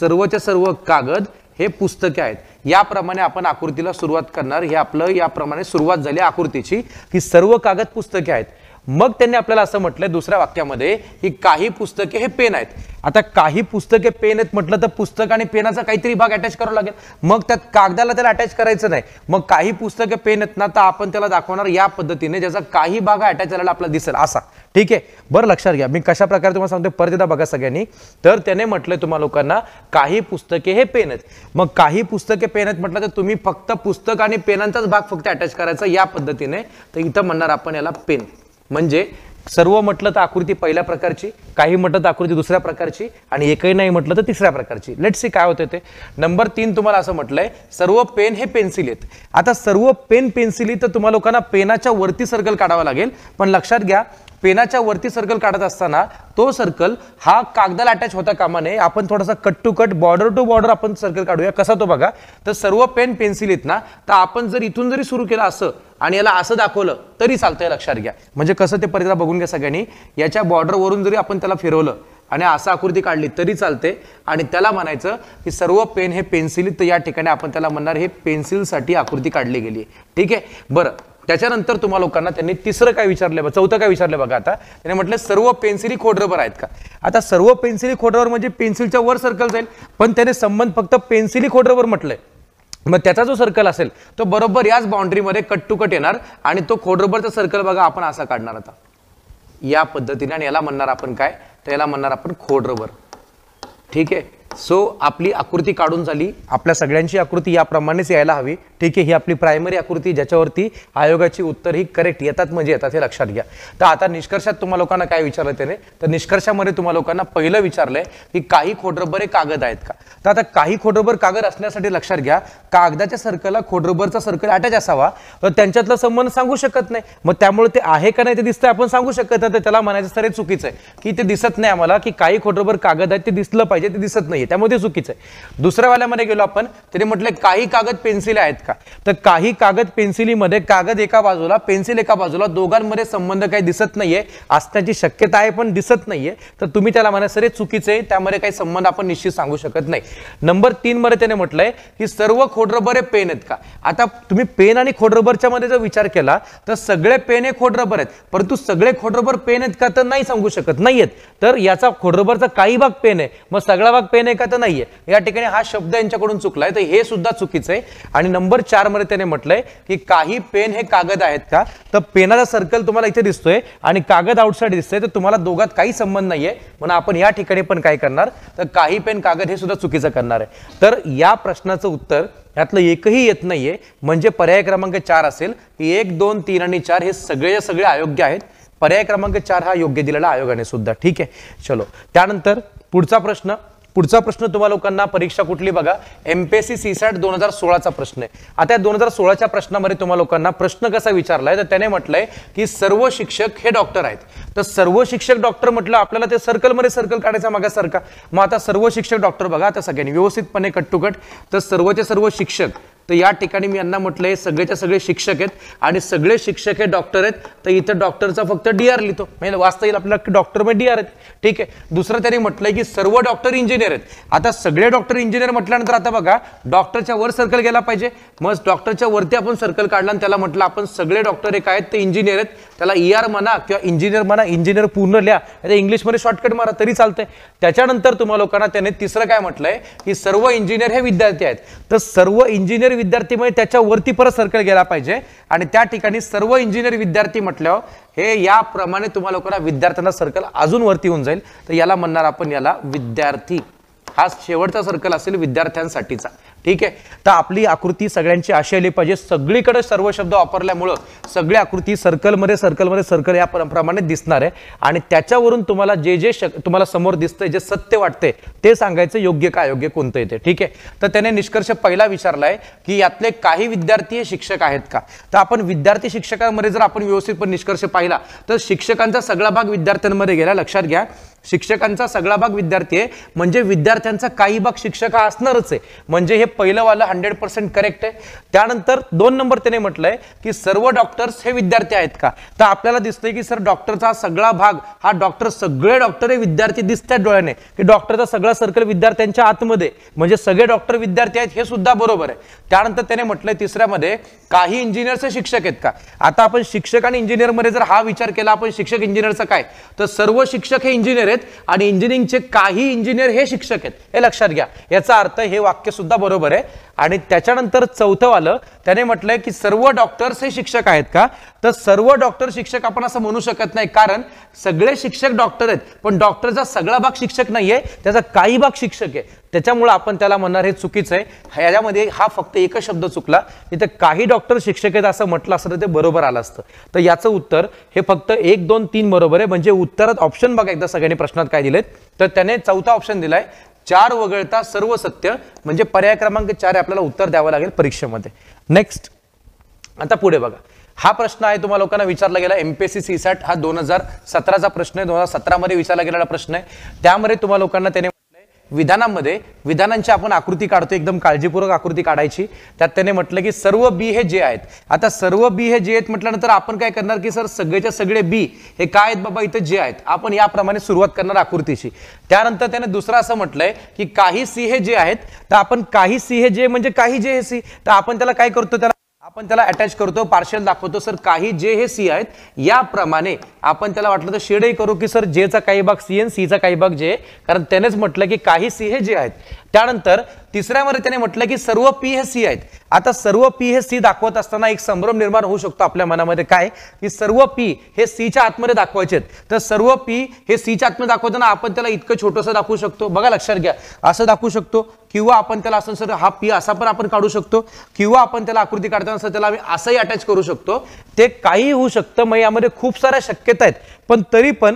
सर्वचे सर्व कागद हे पुस्तके आहेत याप्रमाणे आपण आकृतीला सुरुवात करणार हे आपलं याप्रमाणे सुरुवात झाली आकृतीची की सर्व कागद पुस्तके आहेत मग त्यांनी आपल्याला असं म्हटलं दुसऱ्या वाक्यामध्ये की काही पुस्तके हे पेन आहेत आता काही पुस्तके पेन आहेत म्हटलं तर पुस्तक आणि पेनाचा काहीतरी भाग अटॅच करावा लागेल मग त्यात कागदाला त्याला अटॅच करायचं नाही मग काही पुस्तके पेन आहेत ना तर आपण त्याला दाखवणार या पद्धतीने ज्याचा काही भाग अटॅच झालेला आपल्याला दिसेल असा ठीक आहे बरं लक्षात घ्या मी कशा प्रकारे तुम्हाला सांगते परत एकदा बघा सगळ्यांनी तर त्याने म्हटलंय तुम्हा लोकांना काही पुस्तके हे पेन आहेत मग काही पुस्तके पेन आहेत म्हटलं तर तुम्ही फक्त पुस्तक आणि पेनांचाच भाग फक्त अटॅच करायचा या पद्धतीने तर इथं म्हणणार आपण याला पेन म्हणजे सर्व म्हटलं तर आकृती पहिल्या प्रकारची काही म्हटलं तर आकृती दुसऱ्या प्रकारची आणि एकही नाही म्हटलं तर तिसऱ्या प्रकारची लेट सी काय होते ते नंबर तीन तुम्हाला असं म्हटलंय सर्व पेन हे पेन्सिल आहेत आता सर्व पेन पेन्सिली तर तुम्हाला लोकांना पेनाच्या वरती सर्कल काढावा लागेल पण लक्षात घ्या पेनाच्या वरती सर्कल काढत असताना तो सर्कल हा कागदाला अटॅच होता कामा नये आपण थोडासा cut to cut border to border आपण सर्कल काढूया कसा तो बघा तर सर्व पेन पेन्सिल येत ना तर आपण जर इथून जरी सुरू केलं असं आणि याला असं दाखवलं तरी चालतंय लक्षात घ्या म्हणजे कसं ते परिधा बघून घ्या सगळ्यांनी याच्या बॉर्डरवरून जरी आपण त्याला फिरवलं आणि असं आकृती काढली तरी चालते आणि त्याला म्हणायचं की सर्व पेन हे पेन्सिल तर या ठिकाणी आपण त्याला म्हणणार हे पेन्सिलसाठी आकृती काढली गेली ठीक आहे बरं त्याच्यानंतर तुम्हा लोकांना त्यांनी तिसरं काय विचारलं बघा चौथं काय विचारलं बघा आता त्याने म्हटलं सर्व पेन्सिली खोडरबर आहेत का आता सर्व पेन्सिली खोडरबर म्हणजे पेन्सिलच्या वर सर्कल जाईल पण त्याने संबंध फक्त पेन्सिली खोडरबर म्हटलंय मग त्याचा जो सर्कल असेल तो बरोबर याच बाउंड्रीमध्ये कट टू कट येणार आणि तो खोडरबरचा सर्कल बघा आपण असा काढणार आता या पद्धतीने आणि याला म्हणणार आपण काय तर याला म्हणणार आपण खोडरबर ठीक आहे सो आपली आकृती काढून झाली आपल्या सगळ्यांची आकृती याप्रमाणेच यायला हवी ठीक आहे ही आपली प्रायमरी आकृती ज्याच्यावरती आयोगाची उत्तर ही करेक्ट येतात म्हणजे येतात हे लक्षात घ्या तर आता निष्कर्षात तुम्हाला लोकांना काय विचारलं त्याने तर निष्कर्षामध्ये तुम्हाला लोकांना पहिलं विचारलंय की काही हे कागद आहेत का तर आता काही खोडरबर कागद असण्यासाठी लक्षात घ्या कागदाच्या सर्कलला खोडरबरचा सर्कल अटॅच असावा तर त्यांच्यातला संबंध सांगू शकत नाही मग त्यामुळे ते आहे का नाही ते दिसतंय आपण सांगू शकत नाही त्याला म्हणायचं सर हे चुकीचं आहे की ते दिसत नाही आम्हाला की काही खोडरबर कागद आहेत ते दिसलं पाहिजे ते दिसत नाही त्यामध्ये ते चुकीचं आहे दुसऱ्या वाल्यामध्ये गेलो आपण तरी म्हटलं काही कागद पेन्सिल आहेत का तर काही कागद पेन्सिलीमध्ये कागद एका बाजूला पेन्सिल एका बाजूला दोघांमध्ये संबंध काही दिसत नाहीये असण्याची शक्यता आहे पण दिसत नाहीये तर तुम्ही त्याला म्हणा सर चुकीचं आहे त्यामध्ये काही संबंध आपण निश्चित सांगू शकत नाही नंबर तीन मध्ये त्याने म्हटलंय की सर्व खोडरबर हे पेन आहेत का आता तुम्ही पेन आणि खोडरबरच्या मध्ये जर विचार केला तर सगळे पेन हे खोडरबर आहेत परंतु सगळे खोडरबर पेन आहेत का तर नाही सांगू शकत नाहीयेत तर याचा खोडरबरचा काही भाग पेन आहे मग सगळा भाग पेन आहे तर नाहीये या ठिकाणी हा शब्द यांच्याकडून चुकलाय तर हे सुद्धा चुकीचं आहे आणि नंबर चार मध्ये त्याने म्हटलंय की काही पेन हे कागद आहेत का तर पेनाचा सर्कल तुम्हाला इथे दिसतोय आणि कागद आउटसाईड दिसतोय तर तुम्हाला दोघात काही संबंध नाहीये म्हणून आपण या ठिकाणी पण काय करणार तर काही पेन कागद हे सुद्धा चुकीचं करणार आहे तर या प्रश्नाचं उत्तर यातलं एकही येत नाहीये म्हणजे पर्याय क्रमांक चार असेल की एक दोन तीन आणि चार हे सगळे सगळे अयोग्य आहेत पर्याय क्रमांक चार हा योग्य दिलेला आयोगाने सुद्धा ठीक आहे चलो त्यानंतर पुढचा प्रश्न पुढचा प्रश्न तुम्हा लोकांना परीक्षा कुठली बघा एमपीएससी सी सॅट दोन हजार सोळाचा प्रश्न आहे आता दोन हजार सोळाच्या प्रश्नामध्ये तुम्हा लोकांना प्रश्न कसा विचारलाय तर त्याने म्हटलंय की सर्व शिक्षक हे डॉक्टर आहेत तर सर्व शिक्षक डॉक्टर म्हटलं आपल्याला ते सर्कलमध्ये सर्कल काढायचा मागा सरका मग आता सर्व शिक्षक डॉक्टर बघा आता सगळ्यांनी व्यवस्थितपणे कट तर सर्वचे सर्व शिक्षक तर या ठिकाणी मी यांना म्हटलं हे सगळेच्या सगळे शिक्षक आहेत आणि सगळे शिक्षक हे डॉक्टर आहेत तर इथं डॉक्टरचा फक्त डी आर लिहितो म्हणजे वाचता येईल आपल्याला डॉक्टर मग डी आर आहेत ठीक आहे दुसरं त्यांनी म्हटलंय की सर्व डॉक्टर इंजिनियर आहेत आता सगळे डॉक्टर इंजिनियर म्हटल्यानंतर आता बघा डॉक्टरच्या वर सर्कल गेला पाहिजे मग डॉक्टरच्या वरती आपण सर्कल काढला आणि त्याला म्हटलं आपण सगळे डॉक्टर एक आहेत ते इंजिनियर आहेत त्याला ई e आर म्हणा किंवा इंजिनियर म्हणा इंजिनियर पूर्ण लिहा आता इंग्लिशमध्ये शॉर्टकट मारा तरी चालतंय त्याच्यानंतर तुम्हाला लोकांना त्याने तिसरं काय म्हटलंय की सर्व इंजिनियर हे विद्यार्थी आहेत तर सर्व इंजिनियर विद्यार्थी म्हणजे वरती परत सर्कल गेला पाहिजे आणि त्या ठिकाणी सर्व इंजिनिअर विद्यार्थी म्हटल्यावर हे याप्रमाणे तुम्हाला लोकांना विद्यार्थ्यांना सर्कल अजून वरती होऊन जाईल तर याला म्हणणार आपण याला विद्यार्थी हा शेवटचा सर्कल असेल विद्यार्थ्यांसाठीचा ठीक आहे तर आपली आकृती सगळ्यांची अशी आली पाहिजे सगळीकडे सर्व शब्द वापरल्यामुळं सगळी आकृती सर्कलमध्ये सर्कलमध्ये सर्कल या प्रमाणे दिसणार आहे आणि त्याच्यावरून तुम्हाला जे जे तुम्हाला समोर दिसतंय जे सत्य वाटते ते सांगायचं योग्य काय अयोग्य कोणतं येते ठीक आहे तर त्याने निष्कर्ष पहिला विचारलाय की यातले काही विद्यार्थी हे शिक्षक आहेत का तर आपण विद्यार्थी शिक्षकांमध्ये जर आपण व्यवस्थितपणे निष्कर्ष पाहिला तर शिक्षकांचा सगळा भाग विद्यार्थ्यांमध्ये गेला लक्षात घ्या शिक्षकांचा सगळा भाग विद्यार्थी आहे म्हणजे विद्यार्थ्यांचा काही भाग शिक्षक हा असणारच आहे म्हणजे हे पहिलंवालं हंड्रेड पर्सेंट करेक्ट आहे त्यानंतर दोन नंबर त्याने म्हटलंय की सर्व डॉक्टर्स हे विद्यार्थी आहेत का तर आपल्याला दिसतंय की सर डॉक्टरचा सगळा भाग हा डॉक्टर सगळे डॉक्टर हे विद्यार्थी दिसतात डोळ्याने की डॉक्टरचा सगळा सर्कल विद्यार्थ्यांच्या आतमध्ये म्हणजे सगळे डॉक्टर विद्यार्थी आहेत हे सुद्धा बरोबर आहे त्यानंतर त्याने म्हटलंय तिसऱ्यामध्ये काही हे शिक्षक आहेत का आता आपण शिक्षक आणि इंजिनियरमध्ये जर हा विचार केला आपण शिक्षक इंजिनियरचा काय तर सर्व शिक्षक हे इंजिनियर आहेत आहेत आणि इंजिनिअरिंगचे काही इंजिनियर हे शिक्षक आहेत हे लक्षात घ्या याचा अर्थ हे वाक्य सुद्धा बरोबर आहे आणि त्याच्यानंतर चौथं आलं त्याने म्हटलंय की सर्व डॉक्टर्स हे शिक्षक आहेत का तर सर्व डॉक्टर शिक्षक आपण असं म्हणू शकत नाही कारण सगळे शिक्षक डॉक्टर आहेत पण डॉक्टरचा सगळा भाग शिक्षक नाहीये त्याचा काही भाग शिक्षक आहे त्याच्यामुळे आपण त्याला म्हणणार हे चुकीचं आहे यामध्ये हा फक्त एकच शब्द चुकला तिथे काही डॉक्टर शिक्षक आहेत असं म्हटलं असतं तर ते बरोबर आलं असतं तर याचं उत्तर हे फक्त एक दोन तीन बरोबर आहे म्हणजे उत्तरात ऑप्शन बघा एकदा सगळ्यांनी प्रश्नात काय दिलेत तर त्याने चौथा ऑप्शन दिलाय चार वगळता सर्व सत्य म्हणजे पर्याय क्रमांक चार आपल्याला उत्तर द्यावं लागेल परीक्षेमध्ये नेक्स्ट आता पुढे बघा हा प्रश्न आहे तुम्हाला लोकांना विचारला गेला एमपीएससी सीसॅट हा दोन हजार सतराचा प्रश्न आहे दोन हजार सतरामध्ये विचारला गेलेला प्रश्न आहे त्यामध्ये तुम्हाला लोकांना त्याने विधानामध्ये विधानांची आपण आकृती काढतो एकदम काळजीपूर्वक आकृती काढायची त्यात त्याने म्हटलं की सर्व बी हे जे आहेत आता सर्व बी हे जे आहेत म्हटल्यानंतर आपण काय करणार की सर सगळेच्या सगळे बी हे काय आहेत बाबा इथं जे आहेत आपण याप्रमाणे सुरुवात करणार आकृतीची त्यानंतर त्याने दुसरं असं म्हटलंय की काही सी हे जे आहेत तर आपण काही सी हे जे म्हणजे काही जे हे सी तर आपण त्याला काय करतो त्याला आपण त्याला अटॅच करतो पार्शल दाखवतो सर काही जे हे सी आहेत याप्रमाणे आपण त्याला वाटलं तर शेडही करू की सर जेचा काही भाग सी एन सीचा काही भाग जे कारण त्यानेच म्हटलं की काही सी हे जे आहेत त्यानंतर तिसऱ्यामध्ये त्याने म्हटलं की सर्व पी हे सी आहेत आता सर्व पी हे सी दाखवत असताना एक संभ्रम निर्माण होऊ शकतो आपल्या मनामध्ये काय की सर्व पी हे सीच्या आतमध्ये दाखवायचे आहेत तर सर्व पी हे सीच्या आतमध्ये दाखवताना आपण त्याला इतकं छोटंसं दाखवू शकतो बघा लक्षात घ्या असं दाखवू शकतो किंवा आपण त्याला असं सर हा पी असा पण आपण काढू शकतो किंवा आपण त्याला आकृती काढताना सर त्याला आम्ही असंही अटॅच करू शकतो ते काही होऊ शकतं मग यामध्ये खूप साऱ्या शक्यता आहेत पण तरी पण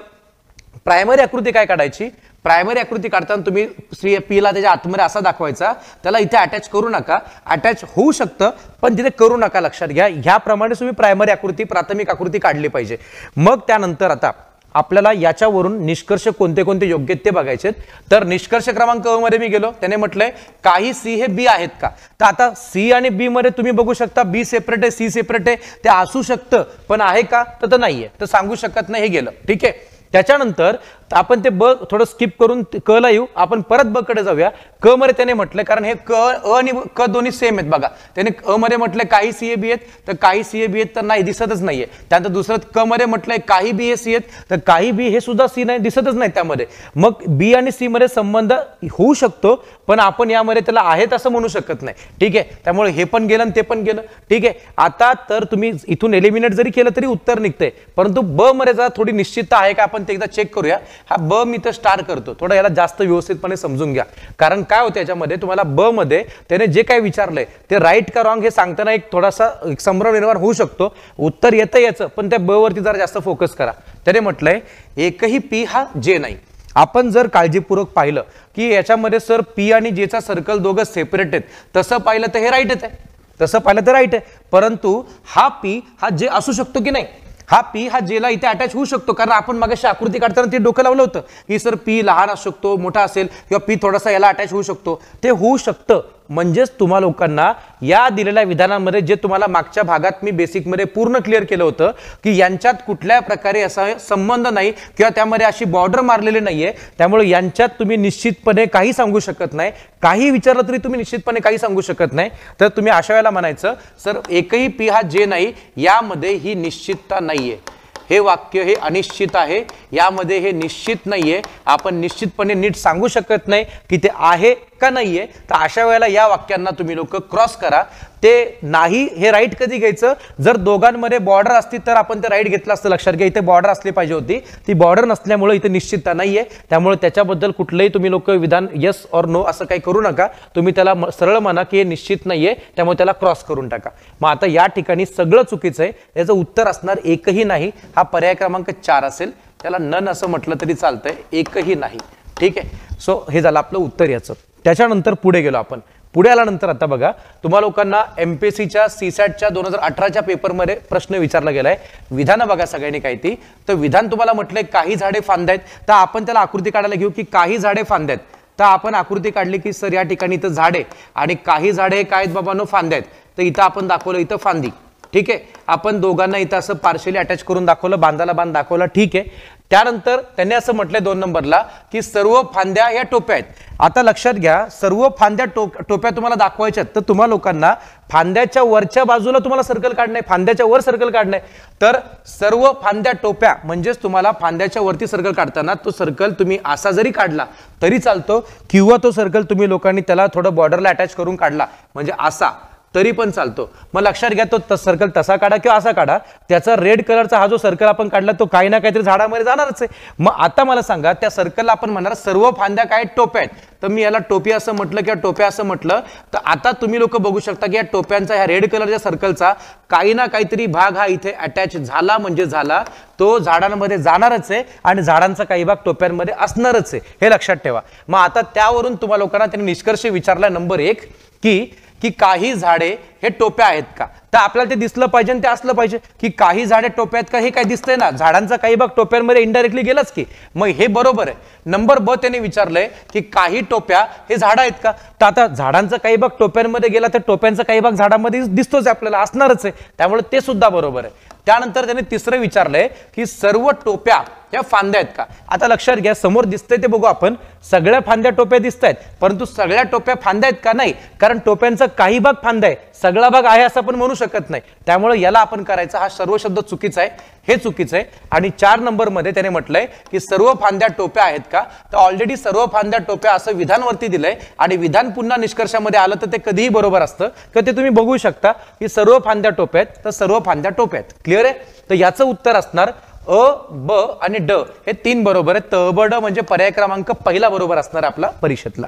प्रायमरी आकृती काय काढायची प्रायमरी आकृती काढताना तुम्ही स्त्री पीला त्याच्या आतमध्ये असा दाखवायचा त्याला इथे अटॅच करू नका अटॅच होऊ शकतं पण तिथे करू नका लक्षात घ्या ह्याप्रमाणे तुम्ही प्रायमरी आकृती प्राथमिक आकृती काढली पाहिजे मग त्यानंतर आता आपल्याला याच्यावरून निष्कर्ष कोणते कोणते योग्य ते बघायचे तर निष्कर्ष क्रमांक मध्ये मी गेलो त्याने म्हटलंय काही सी हे बी आहेत का तर आता सी आणि बी मध्ये तुम्ही बघू शकता बी सेपरेट आहे सी सेपरेट आहे ते असू शकतं पण आहे का तर नाहीये तर सांगू शकत नाही हे गेलं ठीक आहे त्याच्यानंतर तर आपण ते ब थोडं स्किप करून क ला येऊ आपण परत ब कडे जाऊया क मध्ये त्याने म्हटलं कारण हे क अ आणि क दोन्ही सेम आहेत बघा त्याने अ मध्ये म्हटलं काही सी ए बी आहेत तर काही सी ए बी आहेत तर नाही दिसतच नाहीये त्यानंतर दुसरं क मध्ये म्हटलंय काही बी हे सी आहेत तर काही बी हे सुद्धा सी नाही दिसतच नाही त्यामध्ये मग बी आणि सी मध्ये संबंध होऊ शकतो पण आपण यामध्ये त्याला आहेत असं म्हणू शकत नाही ठीक आहे त्यामुळे हे पण गेलं आणि ते पण गेलं ठीक आहे आता तर तुम्ही इथून एलिमिनेट जरी केलं तरी उत्तर निघतंय परंतु ब मध्ये जरा थोडी निश्चितता आहे का आपण ते एकदा चेक करूया हा ब मी तर स्टार करतो थोडं याला जास्त व्यवस्थितपणे समजून घ्या कारण काय होतं याच्यामध्ये तुम्हाला ब मध्ये त्याने जे काय विचारलंय ते राईट का रॉंग हे सांगताना एक थोडासा एक संभ्रम निर्माण होऊ शकतो उत्तर येतं याचं पण त्या ब वरती जरा जास्त फोकस करा त्याने म्हटलंय एकही पी हा जे नाही आपण जर काळजीपूर्वक पाहिलं की याच्यामध्ये सर पी आणि जेचा सर्कल दोघं सेपरेट आहेत तसं पाहिलं तर हे राईटच आहे तसं पाहिलं तर राईट आहे परंतु हा पी हा जे असू शकतो की नाही हा पी हा जेला इथे अटॅच होऊ शकतो कारण आपण मागाशी आकृती काढताना ते डोकं लावलं होतं की सर पी लहान असू शकतो मोठा असेल किंवा पी थोडासा याला अटॅच होऊ शकतो ते होऊ शकतं म्हणजेच तुम्हा लोकांना या दिलेल्या विधानामध्ये जे तुम्हाला मागच्या भागात मी बेसिकमध्ये पूर्ण क्लिअर केलं होतं की यांच्यात कुठल्या प्रकारे असा संबंध नाही किंवा त्यामध्ये अशी बॉर्डर मारलेली नाही आहे त्यामुळे यांच्यात तुम्ही निश्चितपणे काही सांगू शकत नाही काही विचारलं तरी तुम्ही निश्चितपणे काही सांगू शकत नाही तर तुम्ही अशा वेळेला म्हणायचं सर एकही पी हा जे नाही यामध्ये ही निश्चितता नाही आहे हे वाक्य हे अनिश्चित आहे यामध्ये हे निश्चित नाही आहे आपण निश्चितपणे नीट सांगू शकत नाही की ते आहे का नाही आहे तर अशा वेळेला या वाक्यांना तुम्ही लोक क्रॉस करा ते नाही हे राईट कधी घ्यायचं जर दोघांमध्ये बॉर्डर असती तर आपण ते राईट घेतलं असतं लक्षात घ्या इथे बॉर्डर असली पाहिजे होती ती बॉर्डर नसल्यामुळे इथे निश्चितता नाही आहे त्यामुळे त्याच्याबद्दल कुठलंही तुम्ही लोक विधान यस और नो असं काही करू नका तुम्ही त्याला सरळ म्हणा की हे निश्चित नाही आहे त्यामुळे त्याला क्रॉस करून टाका मग आता या ठिकाणी सगळं चुकीचं आहे याचं उत्तर असणार एकही नाही हा पर्याय क्रमांक चार असेल त्याला नन असं म्हटलं तरी चालतंय एकही नाही ठीक आहे सो हे झालं आपलं उत्तर याचं त्याच्यानंतर पुढे गेलो आपण पुढे आल्यानंतर आता बघा तुम्हा लोकांना एम पी सीच्या सीसॅटच्या दोन हजार अठराच्या पेपरमध्ये प्रश्न विचारला गेलाय विधानं बघा सगळ्यांनी काय ती तर विधान तुम्हाला म्हटलंय काही झाडे फांद्यात आहेत तर आपण त्याला आकृती काढायला घेऊ की काही झाडे फांद्यात आहेत तर आपण आकृती काढली की सर या ठिकाणी इथं झाडे आणि काही झाडे काय बाबांनो फांद्या तर इथं आपण दाखवलं इथं फांदी ठीक आहे आपण दोघांना इथं असं पार्शली अटॅच करून दाखवलं बांधाला बांध दाखवलं ठीक आहे त्यानंतर त्यांनी असं म्हटलंय दोन नंबरला की सर्व फांद्या या टोप्या आहेत आता लक्षात घ्या सर्व फांद्या टो टोप्या तुम्हाला दाखवायच्या तर तुम्हाला लोकांना फांद्याच्या वरच्या बाजूला तुम्हाला सर्कल काढणे फांद्याच्या वर सर्कल काढणे तर सर्व फांद्या टोप्या म्हणजेच तुम्हाला फांद्याच्या वरती सर्कल काढताना तो सर्कल तुम्ही असा जरी काढला तरी चालतो किंवा तो सर्कल तुम्ही लोकांनी त्याला थोडं बॉर्डरला अटॅच करून काढला म्हणजे असा तरी पण चालतो मग लक्षात घ्या तो सर्कल तसा काढा किंवा असा काढा त्याचा रेड कलरचा हा जो सर्कल आपण काढला तो काही ना काहीतरी झाडामध्ये जाणारच आहे मग आता मला सांगा त्या सर्कलला आपण म्हणणार सर्व फांद्या काय टोप्या आहेत तर मी याला टोपी असं म्हटलं किंवा टोप्या असं म्हटलं तर आता तुम्ही लोक बघू शकता की या टोप्यांचा ह्या रेड कलरच्या सर्कलचा काही ना काहीतरी भाग हा इथे अटॅच झाला म्हणजे झाला तो झाडांमध्ये जाणारच आहे आणि झाडांचा काही भाग टोप्यांमध्ये असणारच आहे हे लक्षात ठेवा मग आता त्यावरून तुम्हाला लोकांना त्यांनी निष्कर्ष विचारला नंबर एक की की काही झाडे हे टोप्या आहेत का तर आपल्याला ते दिसलं पाहिजे ते असलं पाहिजे की काही झाडे टोप्या आहेत का हे काय दिसतंय ना झाडांचा काही भाग टोप्यांमध्ये इनडायरेक्टली गेलाच की मग हे बरोबर आहे नंबर ब त्याने विचारलंय की काही टोप्या हे झाडं आहेत का तर आता झाडांचा काही भाग टोप्यांमध्ये गेला तर टोप्यांचा काही भाग झाडांमध्ये दिसतोच आपल्याला असणारच आहे त्यामुळे ते सुद्धा बरोबर आहे त्यानंतर त्याने तिसरं विचारलंय की सर्व टोप्या या फांद्या आहेत का आता लक्षात घ्या समोर दिसतंय ते बघू आपण सगळ्या फांद्या टोप्या दिसत आहेत परंतु सगळ्या टोप्या फांद्या आहेत का नाही कारण टोप्यांचा काही भाग फांदा आहे सगळा भाग आहे असं आपण म्हणू शकत नाही त्यामुळे याला आपण करायचं हा सर्व शब्द चुकीचा आहे हे चुकीचं आहे आणि चार नंबरमध्ये त्याने म्हटलंय की सर्व फांद्या टोप्या आहेत का तर ऑलरेडी सर्व फांद्या टोप्या असं विधानवरती दिलंय आणि विधान पुन्हा निष्कर्षामध्ये आलं तर ते कधीही बरोबर असतं तर ते तुम्ही बघू शकता की सर्व फांद्या टोप्या आहेत तर सर्व फांद्या टोप्या आहेत क्लिअर आहे तर याचं उत्तर असणार अ ब आणि ड हे तीन बरोबर आहे त ब ड म्हणजे पर्याय क्रमांक पहिला बरोबर असणार आपला परिषदला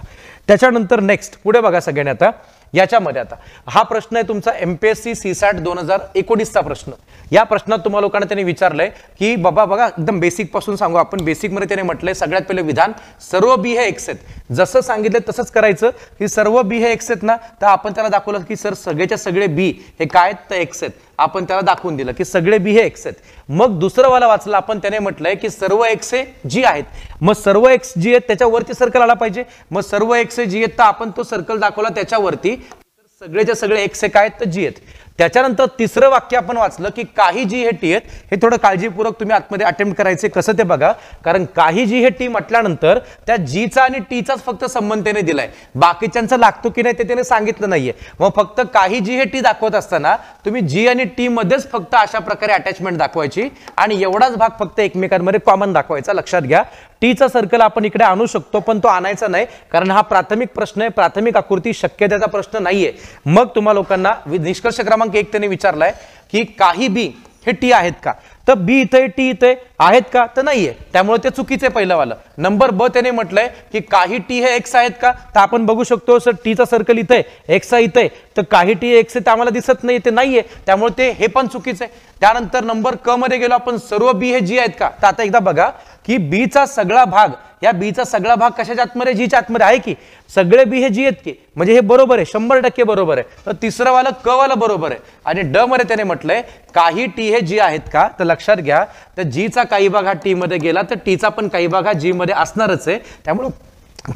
त्याच्यानंतर नेक्स्ट पुढे बघा सगळ्यांनी आता याच्यामध्ये आता हा प्रश्न आहे तुमचा M P S C CSAT दोन हजार एकोणीसचा प्रश्न या प्रश्नात तुम्हाला लोकांना त्यांनी विचारलंय की बाबा बघा एकदम बेसिक पासून सांगू आपण बेसिक मध्ये त्याने म्हटलंय सगळ्यात पहिले विधान सर्व बी हे एक्स आहेत जसं सांगितलं तसंच करायचं की सर्व बी हे एक्स आहेत ना तर आपण त्याला दाखवलं की सर सगळेच्या सगळे बी हे काय आहेत तर एक्स आहेत आपण त्याला दाखवून दिलं की सगळे बी हे एक्स आहेत मग दुसरं वाला वाचलं आपण त्याने म्हटलंय की सर्व एक्स हे जी आहेत मग सर्व एक्स जी आहेत त्याच्यावरती सर्कल आला पाहिजे मग सर्व एक्स जी आहेत तर आपण तो सर्कल दाखवला त्याच्यावरती सगळेच्या सगळे एक्स हे काय आहेत तर जी आहेत त्याच्यानंतर तिसरं वाक्य आपण वाचलं की काही जी हे टी आहेत हे थोडं काळजीपूर्वक तुम्ही आतमध्ये अटेम्प्ट करायचे कसं ते बघा कारण काही जी हे टी म्हटल्यानंतर त्या जीचा आणि टीचाच फक्त संबंध त्याने दिलाय बाकीच्यांचा लागतो की नाही ते त्याने सांगितलं नाहीये मग फक्त काही जी हे टी दाखवत असताना तुम्ही जी आणि टी मध्येच फक्त अशा प्रकारे अटॅचमेंट दाखवायची आणि एवढाच भाग फक्त एकमेकांमध्ये कॉमन दाखवायचा लक्षात घ्या टीचा सर्कल आपण इकडे आणू शकतो पण तो आणायचा नाही कारण हा प्राथमिक प्रश्न आहे प्राथमिक आकृती शक्यतेचा प्रश्न नाहीये मग तुम्हा लोकांना निष्कर्ष क्रमांक एक त्याने विचारलाय की काही बी हे टी आहेत का तर बी इथे टी इथे आहेत का तर नाहीये त्यामुळे ते चुकीचे पहिलंवालं नंबर ब त्याने म्हटलंय की काही टी हे एक्स आहेत का तर आपण बघू शकतो सर टीचा सर्कल इथे एक्स इथे तर काही टी एक्स ते आम्हाला दिसत नाही ते नाहीये त्यामुळे ते हे पण चुकीचं आहे त्यानंतर नंबर क मध्ये गेलो आपण सर्व बी हे जी आहेत का तर आता एकदा बघा की बीचा सगळा भाग या बीचा सगळा भाग कशाच्या आतमध्ये जीच्या आतमध्ये आहे की सगळे बी हे जी आहेत की म्हणजे हे बरोबर आहे शंभर टक्के बरोबर आहे तर तिसरं वालं क वाला बरोबर आहे आणि ड मध्ये त्याने म्हटलंय काही टी हे जी आहेत का तर लक्षात घ्या तर जीचा काही भाग हा टी मध्ये गेला तर टीचा पण काही भाग हा जी मध्ये असणारच आहे त्यामुळे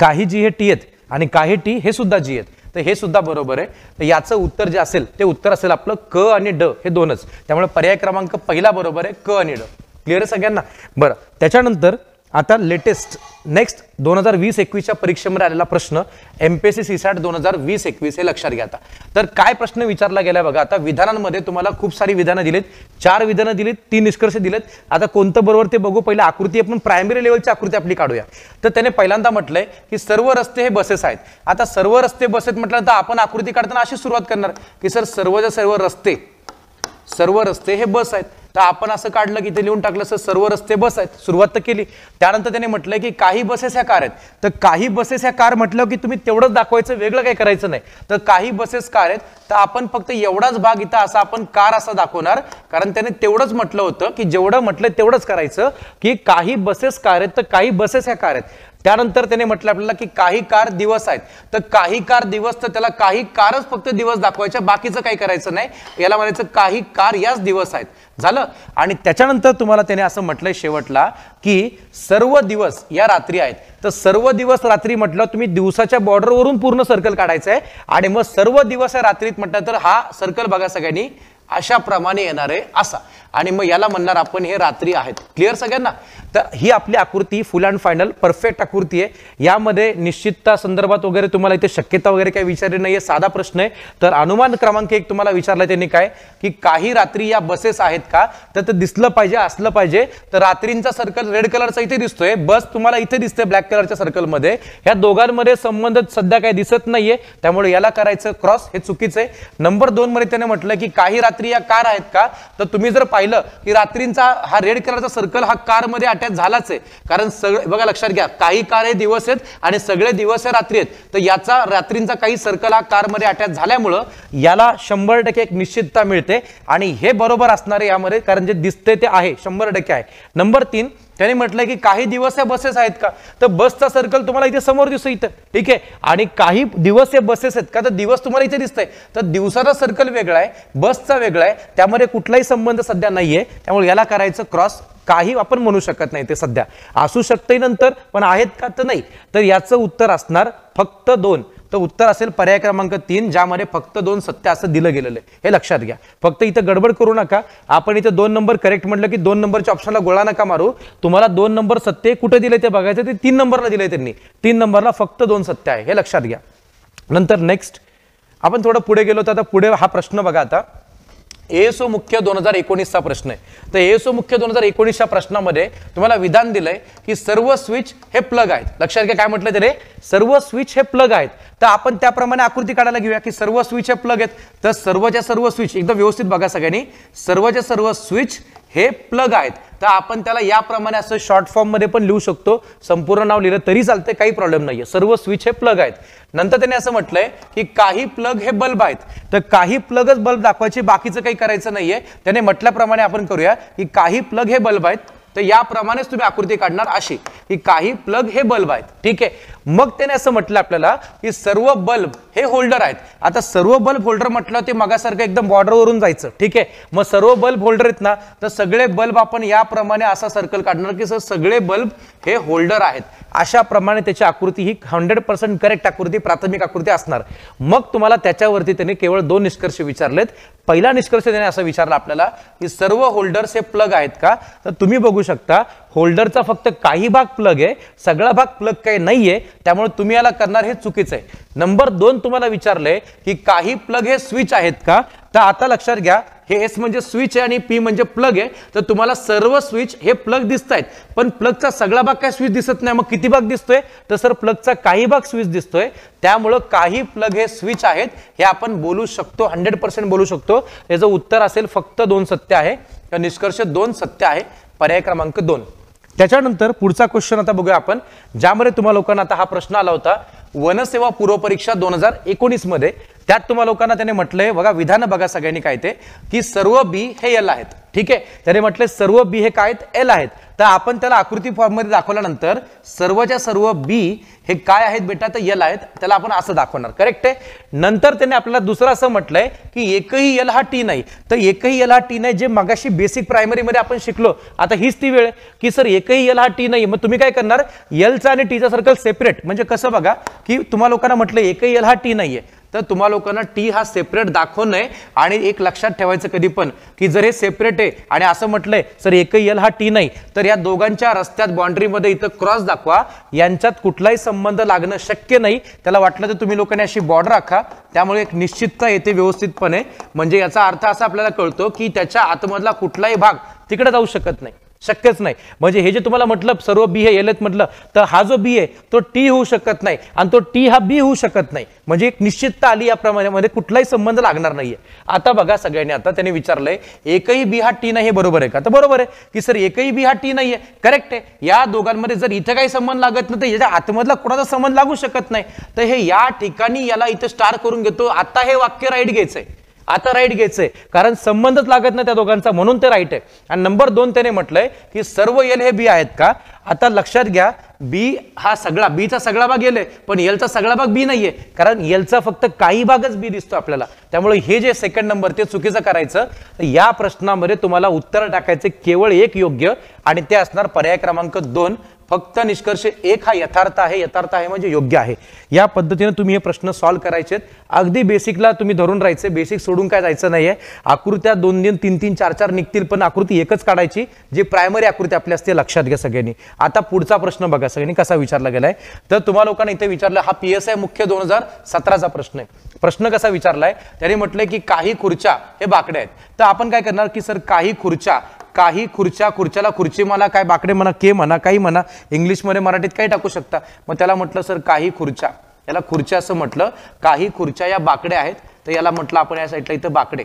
काही जी हे टी आहेत आणि काही टी हे सुद्धा जी आहेत तर हे सुद्धा बरोबर आहे तर याचं उत्तर जे असेल ते उत्तर असेल आपलं क आणि ड हे दोनच त्यामुळे पर्याय क्रमांक पहिला बरोबर आहे क आणि ड क्लिअर आहे सगळ्यांना बरं त्याच्यानंतर आता लेटेस्ट नेक्स्ट दोन हजार वीस एकवीसच्या परीक्षेमध्ये आलेला प्रश्न M P S C CSAT दोन हजार वीस एकवीस हे लक्षात घ्या आता तर काय प्रश्न विचारला गेला बघा आता विधानांमध्ये तुम्हाला खूप सारी विधानं दिलीत चार विधानं दिलीत तीन निष्कर्ष दिलेत आता कोणतं बरोबर ते बघू पहिले आकृती आपण प्रायमरी लेवलची आकृती आपली काढूया तर त्याने पहिल्यांदा म्हटलंय की सर्व रस्ते हे बसेस आहेत आता सर्व रस्ते बसेस तर आपण आकृती काढताना अशी सुरुवात करणार की सर सर्वच्या सर्व रस्ते सर्व रस्ते हे बस आहेत तर आपण असं काढलं की ते लिहून टाकलं असं सर्व रस्ते बस आहेत सुरुवात तर केली त्यानंतर त्याने म्हटलं की काही बसेस ह्या कार आहेत तर काही बसेस ह्या कार म्हटलं की तुम्ही तेवढंच दाखवायचं वेगळं काही करायचं नाही तर काही बसेस कार आहेत तर आपण फक्त एवढाच भाग इथं असा आपण कार असा दाखवणार कारण त्याने तेवढंच म्हटलं होतं की जेवढं म्हटलं तेवढंच करायचं की काही बसेस कार आहेत तर काही बसेस ह्या कार आहेत त्यानंतर त्याने म्हटलं आपल्याला की काही कार दिवस आहेत तर काही कार दिवस तर त्याला काही कारच फक्त दिवस दाखवायच्या बाकीचं काही करायचं नाही याला म्हणायचं काही कार याच दिवस आहेत झालं आणि त्याच्यानंतर तुम्हाला त्याने असं म्हटलंय शेवटला की सर्व दिवस या रात्री आहेत तर सर्व दिवस रात्री म्हटलं तुम्ही दिवसाच्या बॉर्डरवरून पूर्ण सर्कल काढायचं आहे आणि मग सर्व दिवस या रात्रीत म्हटलं तर हा सर्कल बघा सगळ्यांनी अशा प्रमाणे येणार आहे असा आणि मग याला म्हणणार आपण हे रात्री आहेत क्लिअर सगळ्यांना तर ही आपली आकृती फुल अँड फायनल परफेक्ट आकृती आहे यामध्ये निश्चितता संदर्भात वगैरे तुम्हाला इथे शक्यता वगैरे काही विचारली नाही साधा प्रश्न आहे तर अनुमान क्रमांक एक तुम्हाला विचारला त्यांनी काय की काही रात्री या बसेस आहेत का तर ते दिसलं पाहिजे असलं पाहिजे तर रात्रींचा सर्कल रेड कलरचा इथे दिसतोय बस तुम्हाला इथे दिसते ब्लॅक कलरच्या सर्कलमध्ये या दोघांमध्ये संबंध सध्या काही दिसत नाहीये त्यामुळे याला करायचं क्रॉस हे चुकीचं आहे नंबर दोन मध्ये त्याने म्हटलं की काही रात्री या कार आहेत का तर तुम्ही जर पाहिजे पाहिलं की रात्रींचा हा रेड कलरचा सर्कल हा कारमध्ये अटॅच झालाच आहे कारण सगळे बघा लक्षात घ्या काही कार हे दिवस आहेत आणि सगळे दिवस हे रात्री आहेत तर याचा रात्रींचा काही सर्कल हा कारमध्ये अटॅच झाल्यामुळं याला शंभर टक्के एक निश्चितता मिळते आणि हे बरोबर असणारे यामध्ये कारण जे दिसते ते आहे शंभर टक्के आहे नंबर तीन त्याने म्हटलं की काही दिवस या बसेस आहेत का तर बसचा सर्कल तुम्हाला इथे समोर दिसतो इथं ठीक आहे आणि काही दिवस या बसेस आहेत का तर दिवस तुम्हाला इथे दिसतंय तर दिवसाचा सर्कल वेगळा आहे बसचा वेगळा आहे त्यामध्ये कुठलाही संबंध सध्या नाहीये त्यामुळे याला करायचं क्रॉस काही आपण म्हणू शकत नाही ते सध्या असू शकतंय नंतर पण आहेत का तर नाही तर याचं उत्तर असणार फक्त दोन तर उत्तर असेल पर्याय क्रमांक तीन ज्यामध्ये फक्त दोन सत्य असं दिलं गेलेलं आहे हे लक्षात घ्या फक्त इथं गडबड करू नका आपण इथं दोन नंबर करेक्ट म्हटलं की दोन नंबरच्या ऑप्शनला गोळा नका मारू तुम्हाला दोन नंबर सत्य कुठे दिले ते बघायचं ते तीन नंबरला दिले त्यांनी तीन नंबरला फक्त दोन सत्य आहे हे लक्षात घ्या नंतर नेक्स्ट आपण थोडं पुढे गेलो तर आता पुढे हा प्रश्न बघा आता एसो मुख्य दोन हजार एकोणीसचा प्रश्न आहे तर एएसओ मुख्य दोन हजार एकोणीसच्या प्रश्नामध्ये तुम्हाला विधान दिलंय की सर्व स्विच हे प्लग आहेत लक्षात घ्या काय म्हटलं तरी सर्व स्विच हे प्लग आहेत तर आपण त्याप्रमाणे आकृती काढायला घेऊया की सर्व स्विच हे प्लग आहेत तर सर्वच्या सर्व स्विच एकदम व्यवस्थित बघा सगळ्यांनी सर्वच्या सर्व स्विच हे प्लग आहेत तर आपण त्याला याप्रमाणे असं शॉर्ट फॉर्ममध्ये पण लिहू शकतो संपूर्ण नाव लिहिलं तरी चालतंय काही प्रॉब्लेम नाही आहे सर्व स्विच हे प्लग आहेत नंतर त्यांनी असं म्हटलंय की काही प्लग हे बल्ब आहेत तर काही प्लगच बल्ब दाखवायचे बाकीचं काही करायचं नाहीये त्याने म्हटल्याप्रमाणे आपण करूया की काही प्लग हे बल्ब आहेत तर याप्रमाणेच तुम्ही आकृती काढणार अशी की काही प्लग हे बल्ब आहेत ठीक आहे मग त्याने असं म्हटलं आपल्याला की सर्व बल्ब हे होल्डर आहेत आता सर्व बल्ब होल्डर म्हटलं ते मगासारखं एकदम बॉर्डरवरून जायचं ठीक आहे मग सर्व बल्ब होल्डर आहेत ना तर सगळे बल्ब आपण याप्रमाणे असा सर्कल काढणार की सर सगळे बल्ब हे होल्डर आहेत अशा प्रमाणे त्याची आकृती ही हंड्रेड पर्सेंट करेक्ट आकृती प्राथमिक आकृती असणार मग तुम्हाला त्याच्यावरती त्याने केवळ दोन निष्कर्ष विचारलेत पहिला निष्कर्ष देणे असं विचारलं आपल्याला की सर्व होल्डर्स हे प्लग आहेत का तर तुम्ही बघू शकता होल्डरचा फक्त काही भाग प्लग आहे सगळा भाग प्लग काही नाहीये त्यामुळे तुम्ही याला करणार हे चुकीचं आहे नंबर दोन तुम्हाला विचारलंय की काही प्लग हे स्विच आहेत का तर आता लक्षात घ्या हे एस म्हणजे स्विच आहे आणि पी म्हणजे प्लग आहे तर तुम्हाला सर्व स्विच हे प्लग दिसत आहेत पण प्लगचा सगळा भाग काय स्विच दिसत नाही मग किती भाग दिसतोय तर सर प्लगचा काही भाग स्विच दिसतोय त्यामुळं काही प्लग हे स्विच आहेत हे आपण बोलू शकतो हंड्रेड पर्सेंट बोलू शकतो याचं उत्तर असेल फक्त दोन सत्य आहे निष्कर्ष दोन सत्य आहे पर्याय क्रमांक दोन त्याच्यानंतर पुढचा क्वेश्चन आता बघूया आपण ज्यामध्ये तुम्हाला लोकांना आता हा प्रश्न आला होता वनसेवा पूर्वपरीक्षा दोन हजार मध्ये त्यात तुम्हाला लोकांना त्याने म्हटलंय बघा विधान बघा सगळ्यांनी काय ते की सर्व बी हे एल आहेत ठीक आहे त्याने म्हटले सर्व बी हे काय एल आहेत तर आपण त्याला आकृती फॉर्ममध्ये दाखवल्यानंतर सर्वच्या सर्व बी हे काय आहेत बेटा तर एल आहेत त्याला आपण असं दाखवणार करेक्ट आहे नंतर त्याने आपल्याला दुसरं असं म्हटलंय की एकही एल हा टी नाही तर एकही एल हा टी नाही जे मगाशी बेसिक प्रायमरीमध्ये आपण शिकलो आता हीच ती वेळ की सर एकही एल हा टी नाही मग तुम्ही काय करणार एलचा आणि टीचा सर्कल सेपरेट म्हणजे कसं बघा की तुम्हाला लोकांना म्हटलं एकही एल हा टी नाहीये तर तुम्हा लोकांना टी हा सेपरेट दाखवू नये आणि एक लक्षात ठेवायचं कधी पण की जर हे सेपरेट आहे आणि असं म्हटलंय सर एकही एल हा टी नाही तर या दोघांच्या रस्त्यात बाउंड्रीमध्ये इथं क्रॉस दाखवा यांच्यात कुठलाही संबंध लागणं शक्य नाही त्याला वाटलं तर तुम्ही लोकांनी अशी बॉर्डर राखा त्यामुळे एक निश्चितता येते व्यवस्थितपणे म्हणजे याचा अर्थ असा आपल्याला कळतो की त्याच्या आतमधला कुठलाही भाग तिकडे जाऊ शकत नाही शक्यच नाही म्हणजे हे जे तुम्हाला म्हटलं सर्व बी हे एलच म्हटलं तर हा जो बी आहे तो टी होऊ शकत नाही आणि तो टी हा बी होऊ शकत नाही म्हणजे एक निश्चितता आली या प्रमाणामध्ये कुठलाही संबंध लागणार नाहीये आता बघा सगळ्यांनी आता त्याने विचारलंय एकही बी हा टी नाही हे बरोबर आहे का तर बरोबर आहे की सर एकही बी हा टी नाहीये करेक्ट आहे या दोघांमध्ये जर इथं काही संबंध लागत नाही तर याच्या आतमधला कुणाचा संबंध लागू शकत नाही तर हे या ठिकाणी याला इथं स्टार करून घेतो आता हे वाक्य राईट घ्यायचंय आता राईट घ्यायचंय कारण संबंधच लागत नाही त्या दोघांचा म्हणून ते राईट आहे आणि नंबर दोन त्याने म्हटलंय की सर्व एल हे बी आहेत का आता लक्षात घ्या बी हा सगळा बीचा सगळा भाग येल पण एलचा सगळा भाग बी नाहीये कारण एलचा फक्त काही भागच बी दिसतो आपल्याला त्यामुळे हे जे सेकंड नंबर ते चुकीचं करायचं या प्रश्नामध्ये तुम्हाला उत्तर टाकायचे केवळ एक योग्य आणि ते असणार पर्याय क्रमांक दोन फक्त निष्कर्ष एक हा यथार्थ आहे यथार्थ आहे म्हणजे योग्य आहे या पद्धतीने तुम्ही हे प्रश्न सॉल्व्ह करायचे अगदी बेसिकला तुम्ही धरून राहायचे बेसिक सोडून काय जायचं नाही आहे आकृत्या दोन दिन तीन तीन चार चार निघतील पण आकृती एकच काढायची जी प्रायमरी आकृती आपल्या असते लक्षात घ्या सगळ्यांनी आता पुढचा प्रश्न बघा सगळ्यांनी कसा विचारला गेलाय तर तुम्हाला लोकांना इथे विचारलं हा पी एस आय मुख्य दोन हजार सतराचा प्रश्न आहे प्रश्न कसा विचारलाय त्याने म्हटलंय की काही खुर्च्या हे बाकड्या आहेत तर आपण काय करणार की सर काही खुर्च्या काही खुर्च्या खुर्च्याला खुर्ची म्हणा काय बाकडे म्हणा के म्हणा काही म्हणा इंग्लिशमध्ये मराठीत काही टाकू शकता मग त्याला म्हटलं सर काही खुर्च्या याला खुर्च्या असं म्हटलं काही खुर्च्या या बाकड्या आहेत तर याला म्हटलं आपण या साईडला इथं बाकडे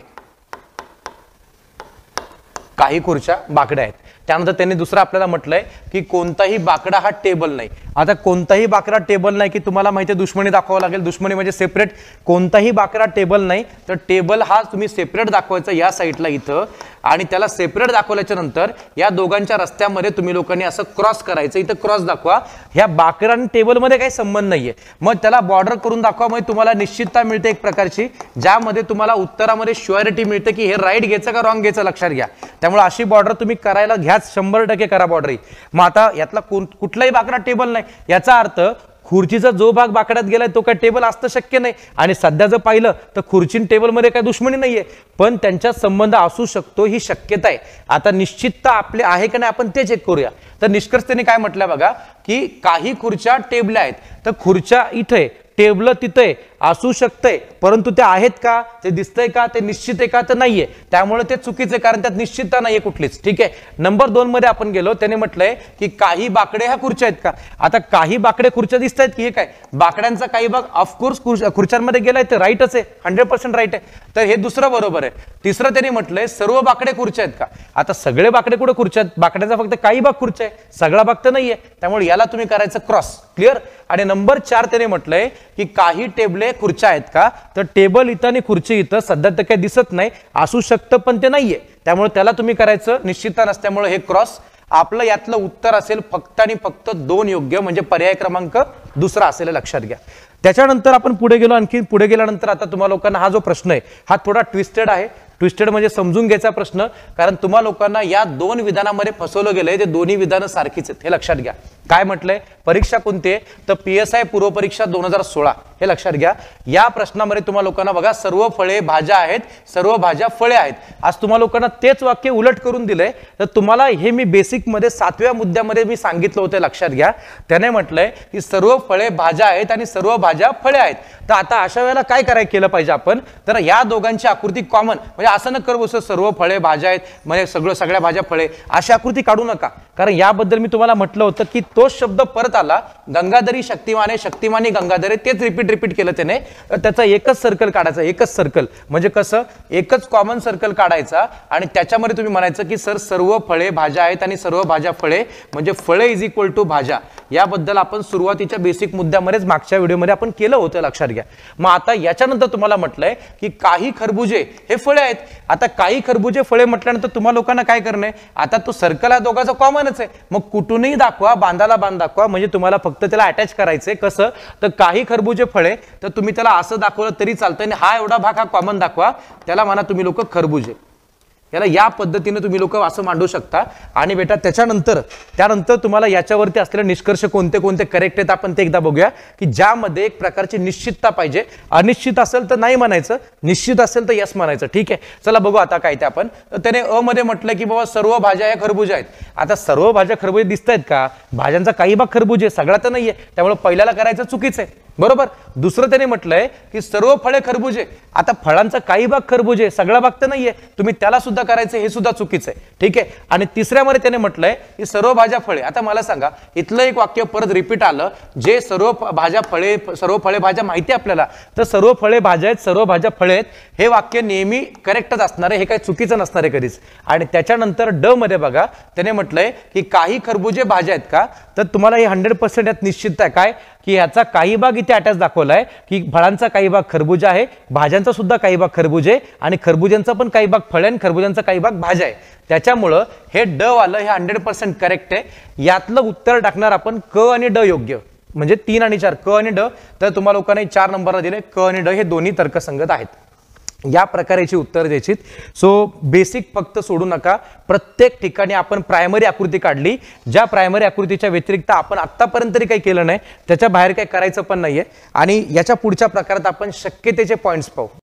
काही खुर्च्या बाकड्या आहेत त्यानंतर त्यांनी दुसरं आपल्याला म्हटलंय की कोणताही बाकडा हा टेबल नाही आता कोणताही बाकडा टेबल नाही की तुम्हाला माहिती आहे दुश्मनी दाखवावं लागेल दुश्मनी म्हणजे सेपरेट कोणताही बाकडा टेबल नाही तर टेबल हा तुम्ही सेपरेट दाखवायचा या साईडला इथं आणि त्याला सेपरेट दाखवल्याच्या नंतर या दोघांच्या रस्त्यामध्ये तुम्ही लोकांनी असं क्रॉस करायचं इथं क्रॉस दाखवा ह्या बाकडा आणि टेबलमध्ये काही संबंध नाहीये मग त्याला बॉर्डर करून दाखवा म्हणजे तुम्हाला निश्चितता मिळते एक प्रकारची ज्यामध्ये तुम्हाला उत्तरामध्ये शुअरिटी मिळते की हे राईट घ्यायचं का रॉंग घ्यायचं लक्षात घ्या त्यामुळे अशी बॉर्डर तुम्ही करायला घ्या ह्याच शंभर टक्के करा बॉर्डरी मग आता यातला कोण कुठलाही बाकडा टेबल नाही याचा अर्थ खुर्चीचा जो भाग बाकड्यात गेलाय तो काय टेबल असतं शक्य नाही आणि सध्या जर पाहिलं तर खुर्ची टेबलमध्ये काय दुश्मनी नाहीये पण त्यांच्यात संबंध असू शकतो ही शक्यता आहे आता निश्चितता आपले आहे का नाही आपण ते चेक करूया तर निष्कर्ष त्यांनी काय म्हटलं बघा की काही खुर्च्या टेबल्या आहेत तर खुर्च्या इथे टेबल तिथे असू शकतंय परंतु ते आहेत का ते दिसतंय का ते निश्चित आहे का तर नाहीये त्यामुळे ते चुकीचे कारण त्यात निश्चितता नाहीये कुठलीच ठीक आहे नंबर दोन मध्ये आपण गेलो त्याने म्हटलंय की काही बाकडे ह्या खुर्च्या आहेत का आता काही बाकडे खुर्च्या दिसत आहेत की हे काय बाकड्यांचा काही भाग ऑफकोर्स खुर्च्यांमध्ये गेलाय ते राईटच आहे हंड्रेड पर्सेंट राईट आहे तर हे दुसरं बरोबर आहे तिसरं त्याने म्हटलंय सर्व बाकडे खुर्च्या आहेत का आता सगळे बाकडे कुठे खुर्च्या आहेत बाकड्याचा फक्त काही भाग खुर्च्या आहे सगळा भाग तर नाहीये त्यामुळे याला तुम्ही करायचं क्रॉस क्लिअर आणि नंबर चार त्याने म्हटलंय की काही टेबले खुर्च्या आहेत का तर टेबल इथं आणि खुर्ची इथं सध्या तर काही दिसत नाही असू शकतं पण ते नाहीये त्यामुळे त्याला तुम्ही करायचं निश्चितता नसल्यामुळे हे क्रॉस आपलं यातलं उत्तर असेल फक्त आणि फक्त दोन योग्य म्हणजे पर्याय क्रमांक दुसरा असेल लक्षात घ्या त्याच्यानंतर आपण पुढे गेलो आणखी पुढे गेल्यानंतर आता तुम्हाला लोकांना हा जो प्रश्न आहे हा थोडा ट्विस्टेड आहे ट्विस्टेड म्हणजे समजून घ्यायचा प्रश्न कारण तुम्हा लोकांना या दोन विधानामध्ये फसवलं गेलंय ते दोन्ही विधानं सारखीच आहेत हे लक्षात घ्या काय म्हटलंय परीक्षा कोणती तर पी एस आय पूर्वपरीक्षा दोन हजार सोळा हे लक्षात घ्या या प्रश्नामध्ये तुम्हा लोकांना बघा सर्व फळे भाज्या आहेत सर्व भाज्या फळे आहेत आज तुम्हा लोकांना तेच वाक्य उलट करून दिलंय तर तुम्हाला हे मी बेसिकमध्ये सातव्या मुद्द्यामध्ये मी सांगितलं होतं लक्षात घ्या त्याने म्हटलंय की सर्व फळे भाज्या आहेत आणि सर्व भाज्या फळे आहेत तर आता अशा वेळेला काय करायला केलं पाहिजे आपण तर या दोघांची आकृती कॉमन म्हणजे असं आसन सर सर्व फळे भाज्या आहेत म्हणजे सगळं सगळ्या भाज्या फळे अशी आकृती काढू नका कारण याबद्दल मी तुम्हाला म्हटलं होतं की तोच शब्द परत आला गंगाधरी शक्तिमाने शक्तिमाने गंगाधरे तेच रिपीट रिपीट केलं त्याने त्याचा एकच सर्कल काढायचा एकच सर्कल म्हणजे कसं एकच कॉमन सर्कल काढायचा आणि त्याच्यामध्ये तुम्ही म्हणायचं की सर सर्व फळे भाज्या आहेत आणि सर्व भाज्या फळे म्हणजे फळे इज इक्वल टू भाज्या याबद्दल आपण सुरुवातीच्या बेसिक मुद्द्यामध्येच मागच्या व्हिडिओमध्ये आपण केलं होतं लक्षात घ्या मग आता याच्यानंतर तुम्हाला म्हटलंय की काही खरबुजे हे फळे आहेत आता काही खरबुजे फळे म्हटल्यानंतर तुम्हाला लोकांना काय करणं आता तो सर्कल हा दोघांचा कॉमनच आहे मग कुठूनही दाखवा बांधाला बांध दाखवा म्हणजे तुम्हाला फक्त त्याला अटॅच करायचंय कसं तर काही खरबुजे फळे तर तुम्ही त्याला असं दाखवलं तरी चालतं आणि हा एवढा भाग हा कॉमन दाखवा त्याला म्हणा तुम्ही लोक खरबुजे याला या पद्धतीने तुम्ही लोक असं मांडू शकता आणि बेटा त्याच्यानंतर त्यानंतर तुम्हाला याच्यावरती असलेले निष्कर्ष कोणते कोणते करेक्ट आहेत आपण ते एकदा बघूया की ज्यामध्ये एक प्रकारची निश्चितता पाहिजे अनिश्चित असेल तर नाही म्हणायचं निश्चित असेल तर यस म्हणायचं ठीक आहे चला बघू आता काय ते आपण तर त्याने अ मध्ये म्हटलं की बाबा सर्व भाज्या या खरबुज्या आहेत आता सर्व भाज्या खरबुजे दिसत का भाज्यांचा काही भाग आहे सगळा तर नाहीये त्यामुळे पहिल्याला करायचं चुकीचं आहे बरोबर दुसरं त्याने म्हटलंय की सर्व फळे खरबुजे आता फळांचा काही भाग खरबुजे सगळा भाग तर नाहीये तुम्ही त्याला सुद्धा करायचं हे सुद्धा चुकीचं आहे ठीक आहे आणि तिसऱ्यामध्ये त्याने म्हटलंय की सर्व भाज्या फळे आता मला सांगा इथलं एक वाक्य परत रिपीट आलं जे सर्व भाज्या फळे सर्व फळे भाज्या माहिती आपल्याला तर सर्व फळे भाज्या आहेत सर्व भाज्या फळे आहेत हे वाक्य नेहमी करेक्टच असणार आहे हे काही चुकीचं नसणार आहे कधीच आणि त्याच्यानंतर ड मध्ये बघा त्याने म्हटलंय की काही खरबुजे भाज्या आहेत का तर तुम्हाला हे हंड्रेड पर्सेंट यात निश्चित आहे काय की ह्याचा काही भाग इथे अटॅच दाखवला आहे की फळांचा काही भाग खरबुजा आहे भाज्यांचा सुद्धा काही भाग खरबुज आहे आणि खरबुज्यांचा पण काही भाग फळ आणि खरबुजांचा काही भाग भाज्या आहे त्याच्यामुळं हे ड वालं हे हंड्रेड पर्सेंट करेक्ट आहे यातलं उत्तर टाकणार आपण क आणि ड योग्य म्हणजे तीन आणि चार क आणि ड तर तुम्हाला लोकांनी चार नंबरला दिले क आणि ड हे दोन्ही तर्कसंगत आहेत या प्रकारची उत्तर द्यायची सो बेसिक फक्त सोडू नका प्रत्येक ठिकाणी आपण प्रायमरी आकृती काढली ज्या प्रायमरी आकृतीच्या व्यतिरिक्त आपण आत्तापर्यंत तरी काही केलं नाही त्याच्या बाहेर काही करायचं पण नाही आणि याच्या पुढच्या प्रकारात आपण शक्यतेचे पॉईंट्स पाहू